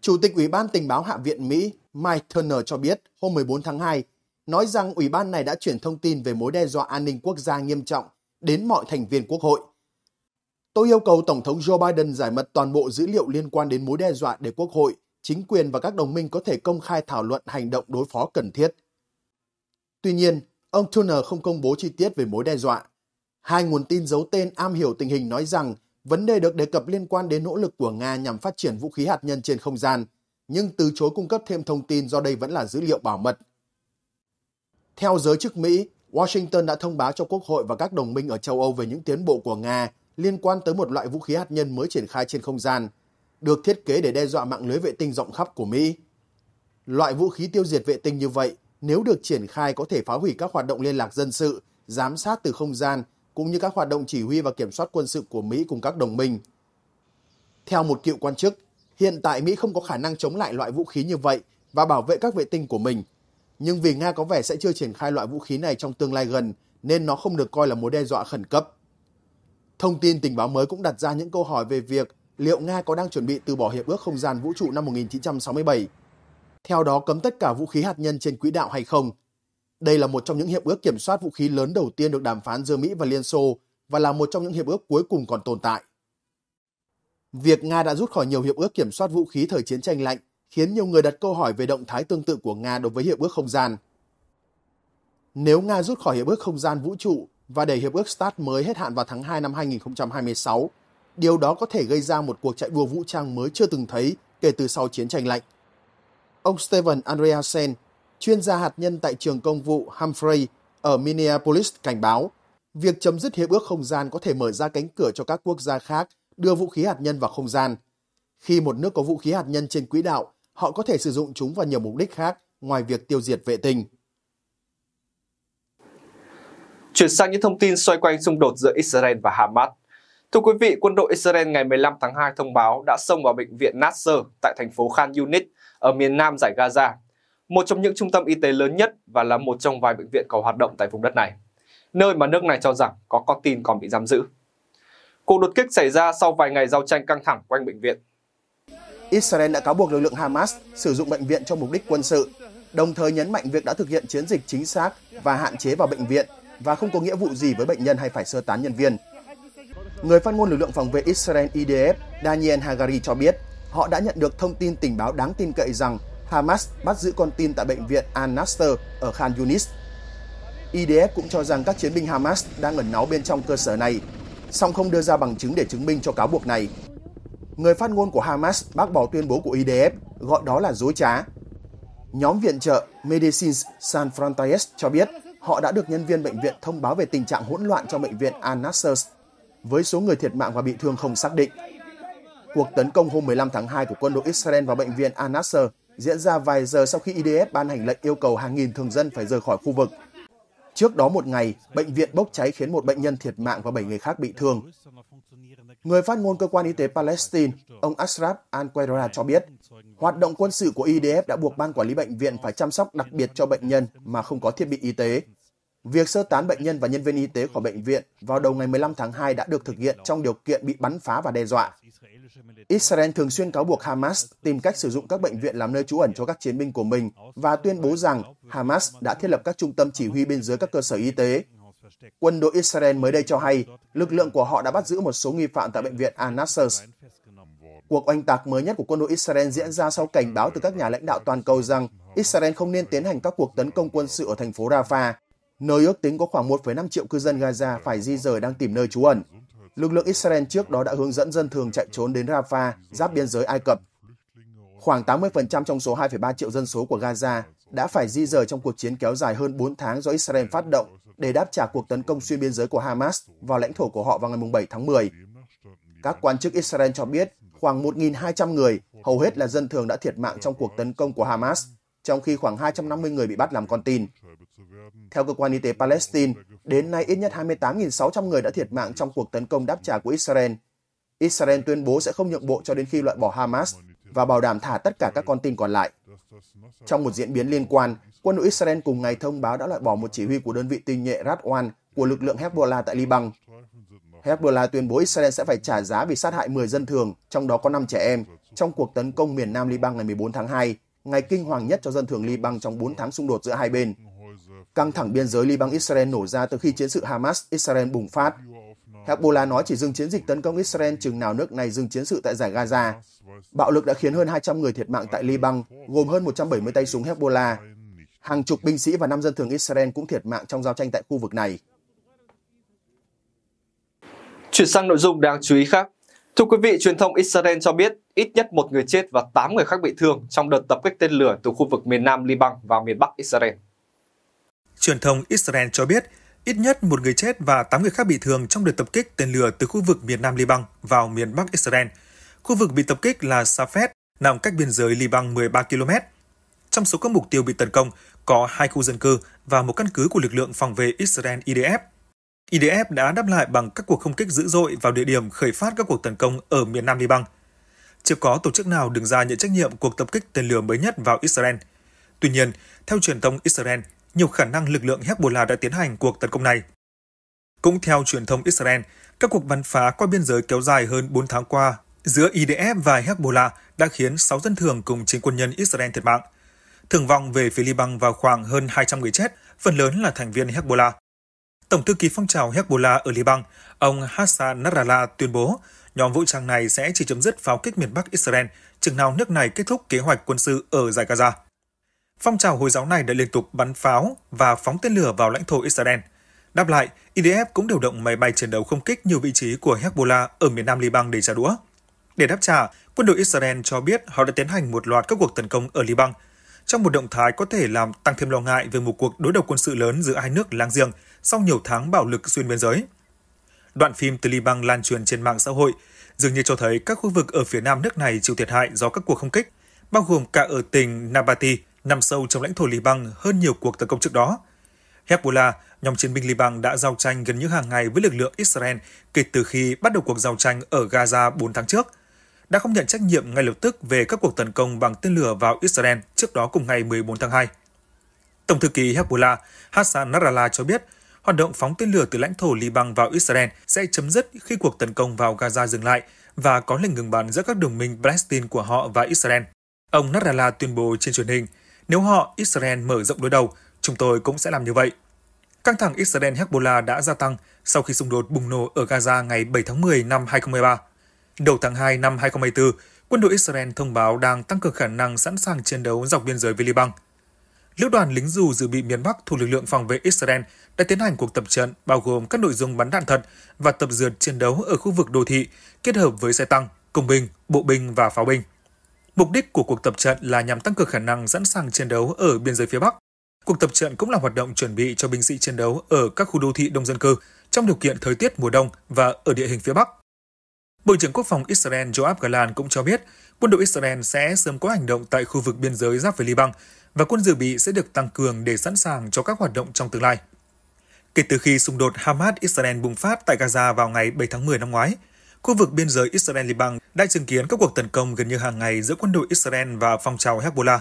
Chủ tịch Ủy ban Tình báo Hạ viện Mỹ Mike Turner cho biết hôm 14 tháng 2, nói rằng Ủy ban này đã chuyển thông tin về mối đe dọa an ninh quốc gia nghiêm trọng đến mọi thành viên quốc hội. Tôi yêu cầu Tổng thống Joe Biden giải mật toàn bộ dữ liệu liên quan đến mối đe dọa để Quốc hội, chính quyền và các đồng minh có thể công khai thảo luận hành động đối phó cần thiết. Tuy nhiên, Ông Turner không công bố chi tiết về mối đe dọa. Hai nguồn tin giấu tên am hiểu tình hình nói rằng vấn đề được đề cập liên quan đến nỗ lực của Nga nhằm phát triển vũ khí hạt nhân trên không gian, nhưng từ chối cung cấp thêm thông tin do đây vẫn là dữ liệu bảo mật. Theo giới chức Mỹ, Washington đã thông báo cho Quốc hội và các đồng minh ở châu Âu về những tiến bộ của Nga liên quan tới một loại vũ khí hạt nhân mới triển khai trên không gian, được thiết kế để đe dọa mạng lưới vệ tinh rộng khắp của Mỹ. Loại vũ khí tiêu diệt vệ tinh như vậy nếu được triển khai có thể phá hủy các hoạt động liên lạc dân sự, giám sát từ không gian, cũng như các hoạt động chỉ huy và kiểm soát quân sự của Mỹ cùng các đồng minh. Theo một cựu quan chức, hiện tại Mỹ không có khả năng chống lại loại vũ khí như vậy và bảo vệ các vệ tinh của mình. Nhưng vì Nga có vẻ sẽ chưa triển khai loại vũ khí này trong tương lai gần, nên nó không được coi là mối đe dọa khẩn cấp. Thông tin tình báo mới cũng đặt ra những câu hỏi về việc liệu Nga có đang chuẩn bị từ bỏ Hiệp ước Không gian Vũ trụ năm 1967 theo đó cấm tất cả vũ khí hạt nhân trên quỹ đạo hay không. Đây là một trong những hiệp ước kiểm soát vũ khí lớn đầu tiên được đàm phán giữa Mỹ và Liên Xô và là một trong những hiệp ước cuối cùng còn tồn tại. Việc Nga đã rút khỏi nhiều hiệp ước kiểm soát vũ khí thời chiến tranh lạnh khiến nhiều người đặt câu hỏi về động thái tương tự của Nga đối với hiệp ước không gian. Nếu Nga rút khỏi hiệp ước không gian vũ trụ và để hiệp ước START mới hết hạn vào tháng 2 năm 2026, điều đó có thể gây ra một cuộc chạy đua vũ trang mới chưa từng thấy kể từ sau chiến tranh lạnh. Ông Steven Andreasen, chuyên gia hạt nhân tại trường công vụ Humphrey ở Minneapolis cảnh báo, việc chấm dứt hiệp ước không gian có thể mở ra cánh cửa cho các quốc gia khác đưa vũ khí hạt nhân vào không gian. Khi một nước có vũ khí hạt nhân trên quỹ đạo, họ có thể sử dụng chúng vào nhiều mục đích khác ngoài việc tiêu diệt vệ tinh. Chuyển sang những thông tin xoay quanh xung đột giữa Israel và Hamas. Thưa quý vị, quân đội Israel ngày 15 tháng 2 thông báo đã xông vào bệnh viện Nasser tại thành phố Khan Yunis ở miền nam giải Gaza, một trong những trung tâm y tế lớn nhất và là một trong vài bệnh viện có hoạt động tại vùng đất này, nơi mà nước này cho rằng có con tin còn bị giam giữ. Cuộc đột kích xảy ra sau vài ngày giao tranh căng thẳng quanh bệnh viện. Israel đã cáo buộc lực lượng Hamas sử dụng bệnh viện cho mục đích quân sự, đồng thời nhấn mạnh việc đã thực hiện chiến dịch chính xác và hạn chế vào bệnh viện và không có nghĩa vụ gì với bệnh nhân hay phải sơ tán nhân viên. Người phát ngôn lực lượng phòng vệ Israel IDF Daniel Hagari cho biết họ đã nhận được thông tin tình báo đáng tin cậy rằng Hamas bắt giữ con tin tại bệnh viện Al-Nasser ở Khan Yunis. IDF cũng cho rằng các chiến binh Hamas đang ẩn náu bên trong cơ sở này, song không đưa ra bằng chứng để chứng minh cho cáo buộc này. Người phát ngôn của Hamas bác bỏ tuyên bố của IDF, gọi đó là dối trá. Nhóm viện trợ Medicines San Frontiers cho biết họ đã được nhân viên bệnh viện thông báo về tình trạng hỗn loạn trong bệnh viện Al-Nasser với số người thiệt mạng và bị thương không xác định. Cuộc tấn công hôm 15 tháng 2 của quân đội Israel vào bệnh viện Al-Nasser diễn ra vài giờ sau khi IDF ban hành lệnh yêu cầu hàng nghìn thường dân phải rời khỏi khu vực. Trước đó một ngày, bệnh viện bốc cháy khiến một bệnh nhân thiệt mạng và 7 người khác bị thương. Người phát ngôn cơ quan y tế Palestine, ông Ashraf Al-Qaeda cho biết, hoạt động quân sự của IDF đã buộc ban quản lý bệnh viện phải chăm sóc đặc biệt cho bệnh nhân mà không có thiết bị y tế. Việc sơ tán bệnh nhân và nhân viên y tế khỏi bệnh viện vào đầu ngày 15 tháng 2 đã được thực hiện trong điều kiện bị bắn phá và đe dọa. Israel thường xuyên cáo buộc Hamas tìm cách sử dụng các bệnh viện làm nơi trú ẩn cho các chiến binh của mình và tuyên bố rằng Hamas đã thiết lập các trung tâm chỉ huy bên dưới các cơ sở y tế. Quân đội Israel mới đây cho hay lực lượng của họ đã bắt giữ một số nghi phạm tại bệnh viện Al-Nasser. Cuộc oanh tạc mới nhất của quân đội Israel diễn ra sau cảnh báo từ các nhà lãnh đạo toàn cầu rằng Israel không nên tiến hành các cuộc tấn công quân sự ở thành phố Rafah, nơi ước tính có khoảng 1,5 triệu cư dân Gaza phải di rời đang tìm nơi trú ẩn lực lượng Israel trước đó đã hướng dẫn dân thường chạy trốn đến Rafah, giáp biên giới Ai Cập. Khoảng 80% trong số 2,3 triệu dân số của Gaza đã phải di rời trong cuộc chiến kéo dài hơn 4 tháng do Israel phát động để đáp trả cuộc tấn công xuyên biên giới của Hamas vào lãnh thổ của họ vào ngày 7 tháng 10. Các quan chức Israel cho biết khoảng 1.200 người, hầu hết là dân thường đã thiệt mạng trong cuộc tấn công của Hamas trong khi khoảng 250 người bị bắt làm con tin. Theo cơ quan y tế Palestine, đến nay ít nhất 28.600 người đã thiệt mạng trong cuộc tấn công đáp trả của Israel. Israel tuyên bố sẽ không nhượng bộ cho đến khi loại bỏ Hamas và bảo đảm thả tất cả các con tin còn lại. Trong một diễn biến liên quan, quân đội Israel cùng ngày thông báo đã loại bỏ một chỉ huy của đơn vị tinh nhuệ Radwan của lực lượng Hezbollah tại Liban. Hezbollah tuyên bố Israel sẽ phải trả giá vì sát hại 10 dân thường, trong đó có 5 trẻ em, trong cuộc tấn công miền Nam Liban ngày 14 tháng 2 ngày kinh hoàng nhất cho dân thường Liban trong 4 tháng xung đột giữa hai bên. Căng thẳng biên giới Liban-Israel nổ ra từ khi chiến sự Hamas-Israel bùng phát. Hezbollah nói chỉ dừng chiến dịch tấn công Israel chừng nào nước này dừng chiến sự tại giải Gaza. Bạo lực đã khiến hơn 200 người thiệt mạng tại Liban, gồm hơn 170 tay súng Hezbollah. Hàng chục binh sĩ và năm dân thường Israel cũng thiệt mạng trong giao tranh tại khu vực này. Chuyển sang nội dung đáng chú ý khác. Thưa quý vị, truyền thông Israel cho biết ít nhất một người chết và 8 người khác bị thương trong đợt tập kích tên lửa từ khu vực miền Nam Liban vào miền Bắc Israel. Truyền thông Israel cho biết ít nhất một người chết và 8 người khác bị thương trong đợt tập kích tên lửa từ khu vực miền Nam Liban vào miền Bắc Israel. Khu vực bị tập kích là Safed, nằm cách biên giới Liban 13 km. Trong số các mục tiêu bị tấn công có hai khu dân cư và một căn cứ của lực lượng phòng vệ Israel IDF – IDF đã đáp lại bằng các cuộc không kích dữ dội vào địa điểm khởi phát các cuộc tấn công ở miền Nam Liban. Chưa có tổ chức nào đứng ra nhận trách nhiệm cuộc tập kích tên lửa mới nhất vào Israel. Tuy nhiên, theo truyền thông Israel, nhiều khả năng lực lượng Hezbollah đã tiến hành cuộc tấn công này. Cũng theo truyền thông Israel, các cuộc bắn phá qua biên giới kéo dài hơn 4 tháng qua giữa IDF và Hezbollah đã khiến 6 dân thường cùng 9 quân nhân Israel thiệt mạng. Thường vong về phía Liban vào khoảng hơn 200 người chết, phần lớn là thành viên Hezbollah. Tổng thư ký phong trào Hezbollah ở Liban, ông Hassan Nasrallah tuyên bố nhóm vũ trang này sẽ chỉ chấm dứt pháo kích miền Bắc Israel chừng nào nước này kết thúc kế hoạch quân sự ở giải Gaza. Phong trào Hồi giáo này đã liên tục bắn pháo và phóng tên lửa vào lãnh thổ Israel. Đáp lại, IDF cũng điều động máy bay chiến đấu không kích nhiều vị trí của Hezbollah ở miền nam Liban để trả đũa. Để đáp trả, quân đội Israel cho biết họ đã tiến hành một loạt các cuộc tấn công ở Liban, trong một động thái có thể làm tăng thêm lo ngại về một cuộc đối đầu quân sự lớn giữa hai nước láng giềng – sau nhiều tháng bạo lực xuyên biên giới. Đoạn phim từ Liban lan truyền trên mạng xã hội dường như cho thấy các khu vực ở phía nam nước này chịu thiệt hại do các cuộc không kích, bao gồm cả ở tỉnh Nabati, nằm sâu trong lãnh thổ Liban hơn nhiều cuộc tấn công trước đó. Hezbollah, nhóm chiến binh Liban đã giao tranh gần như hàng ngày với lực lượng Israel kể từ khi bắt đầu cuộc giao tranh ở Gaza 4 tháng trước, đã không nhận trách nhiệm ngay lập tức về các cuộc tấn công bằng tên lửa vào Israel trước đó cùng ngày 14 tháng 2. Tổng thư ký Hezbollah Hassan Nasrallah cho biết hoạt động phóng tên lửa từ lãnh thổ Liban vào Israel sẽ chấm dứt khi cuộc tấn công vào Gaza dừng lại và có lệnh ngừng bắn giữa các đồng minh Palestine của họ và Israel. Ông Nasrallah tuyên bố trên truyền hình, nếu họ Israel mở rộng đối đầu, chúng tôi cũng sẽ làm như vậy. Căng thẳng Israel Hezbollah đã gia tăng sau khi xung đột bùng nổ ở Gaza ngày 7 tháng 10 năm 2013. Đầu tháng 2 năm 2024, quân đội Israel thông báo đang tăng cường khả năng sẵn sàng chiến đấu dọc biên giới với Liban. Lữ đoàn lính dù dự bị miền Bắc thuộc lực lượng phòng vệ Israel đã tiến hành cuộc tập trận bao gồm các nội dung bắn đạn thật và tập dượt chiến đấu ở khu vực đô thị kết hợp với xe tăng, công binh, bộ binh và pháo binh. Mục đích của cuộc tập trận là nhằm tăng cường khả năng sẵn sàng chiến đấu ở biên giới phía Bắc. Cuộc tập trận cũng là hoạt động chuẩn bị cho binh sĩ chiến đấu ở các khu đô thị đông dân cư trong điều kiện thời tiết mùa đông và ở địa hình phía Bắc. Bộ trưởng Quốc phòng Israel Joab Galan cũng cho biết quân đội Israel sẽ sớm có hành động tại khu vực biên giới giáp với Liban và quân dự bị sẽ được tăng cường để sẵn sàng cho các hoạt động trong tương lai. Kể từ khi xung đột Hamas-Israel bùng phát tại Gaza vào ngày 7 tháng 10 năm ngoái, khu vực biên giới Israel-Liban đã chứng kiến các cuộc tấn công gần như hàng ngày giữa quân đội Israel và phong trào Hezbollah.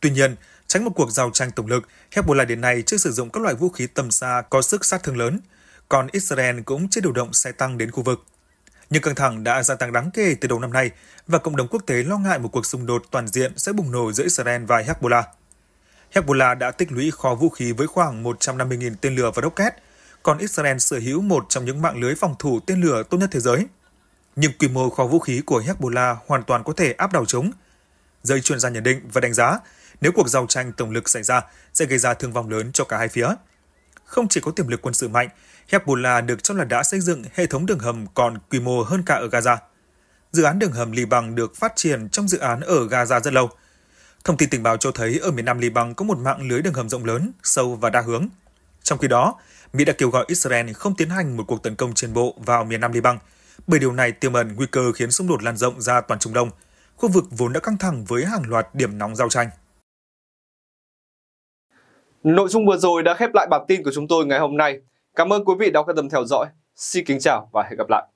Tuy nhiên, tránh một cuộc giao tranh tổng lực, Hezbollah đến nay chưa sử dụng các loại vũ khí tầm xa có sức sát thương lớn, còn Israel cũng chưa điều động xe tăng đến khu vực. Nhưng căng thẳng đã gia tăng đáng kể từ đầu năm nay và cộng đồng quốc tế lo ngại một cuộc xung đột toàn diện sẽ bùng nổ giữa Israel và Hezbollah. Hezbollah đã tích lũy kho vũ khí với khoảng 150.000 tên lửa và rocket, còn Israel sở hữu một trong những mạng lưới phòng thủ tên lửa tốt nhất thế giới. Nhưng quy mô kho vũ khí của Hezbollah hoàn toàn có thể áp đảo chúng. Giới chuyên gia nhận định và đánh giá, nếu cuộc giao tranh tổng lực xảy ra, sẽ gây ra thương vong lớn cho cả hai phía. Không chỉ có tiềm lực quân sự mạnh, Hezbollah được cho là đã xây dựng hệ thống đường hầm còn quy mô hơn cả ở Gaza. Dự án đường hầm Liban được phát triển trong dự án ở Gaza rất lâu – Thông tin tình báo cho thấy ở miền Nam Liban có một mạng lưới đường hầm rộng lớn, sâu và đa hướng. Trong khi đó, Mỹ đã kêu gọi Israel không tiến hành một cuộc tấn công trên bộ vào miền Nam Liban, bởi điều này tiềm ẩn nguy cơ khiến xung đột lan rộng ra toàn Trung Đông, khu vực vốn đã căng thẳng với hàng loạt điểm nóng giao tranh. Nội dung vừa rồi đã khép lại bản tin của chúng tôi ngày hôm nay. Cảm ơn quý vị đã quan tâm theo dõi. Xin kính chào và hẹn gặp lại.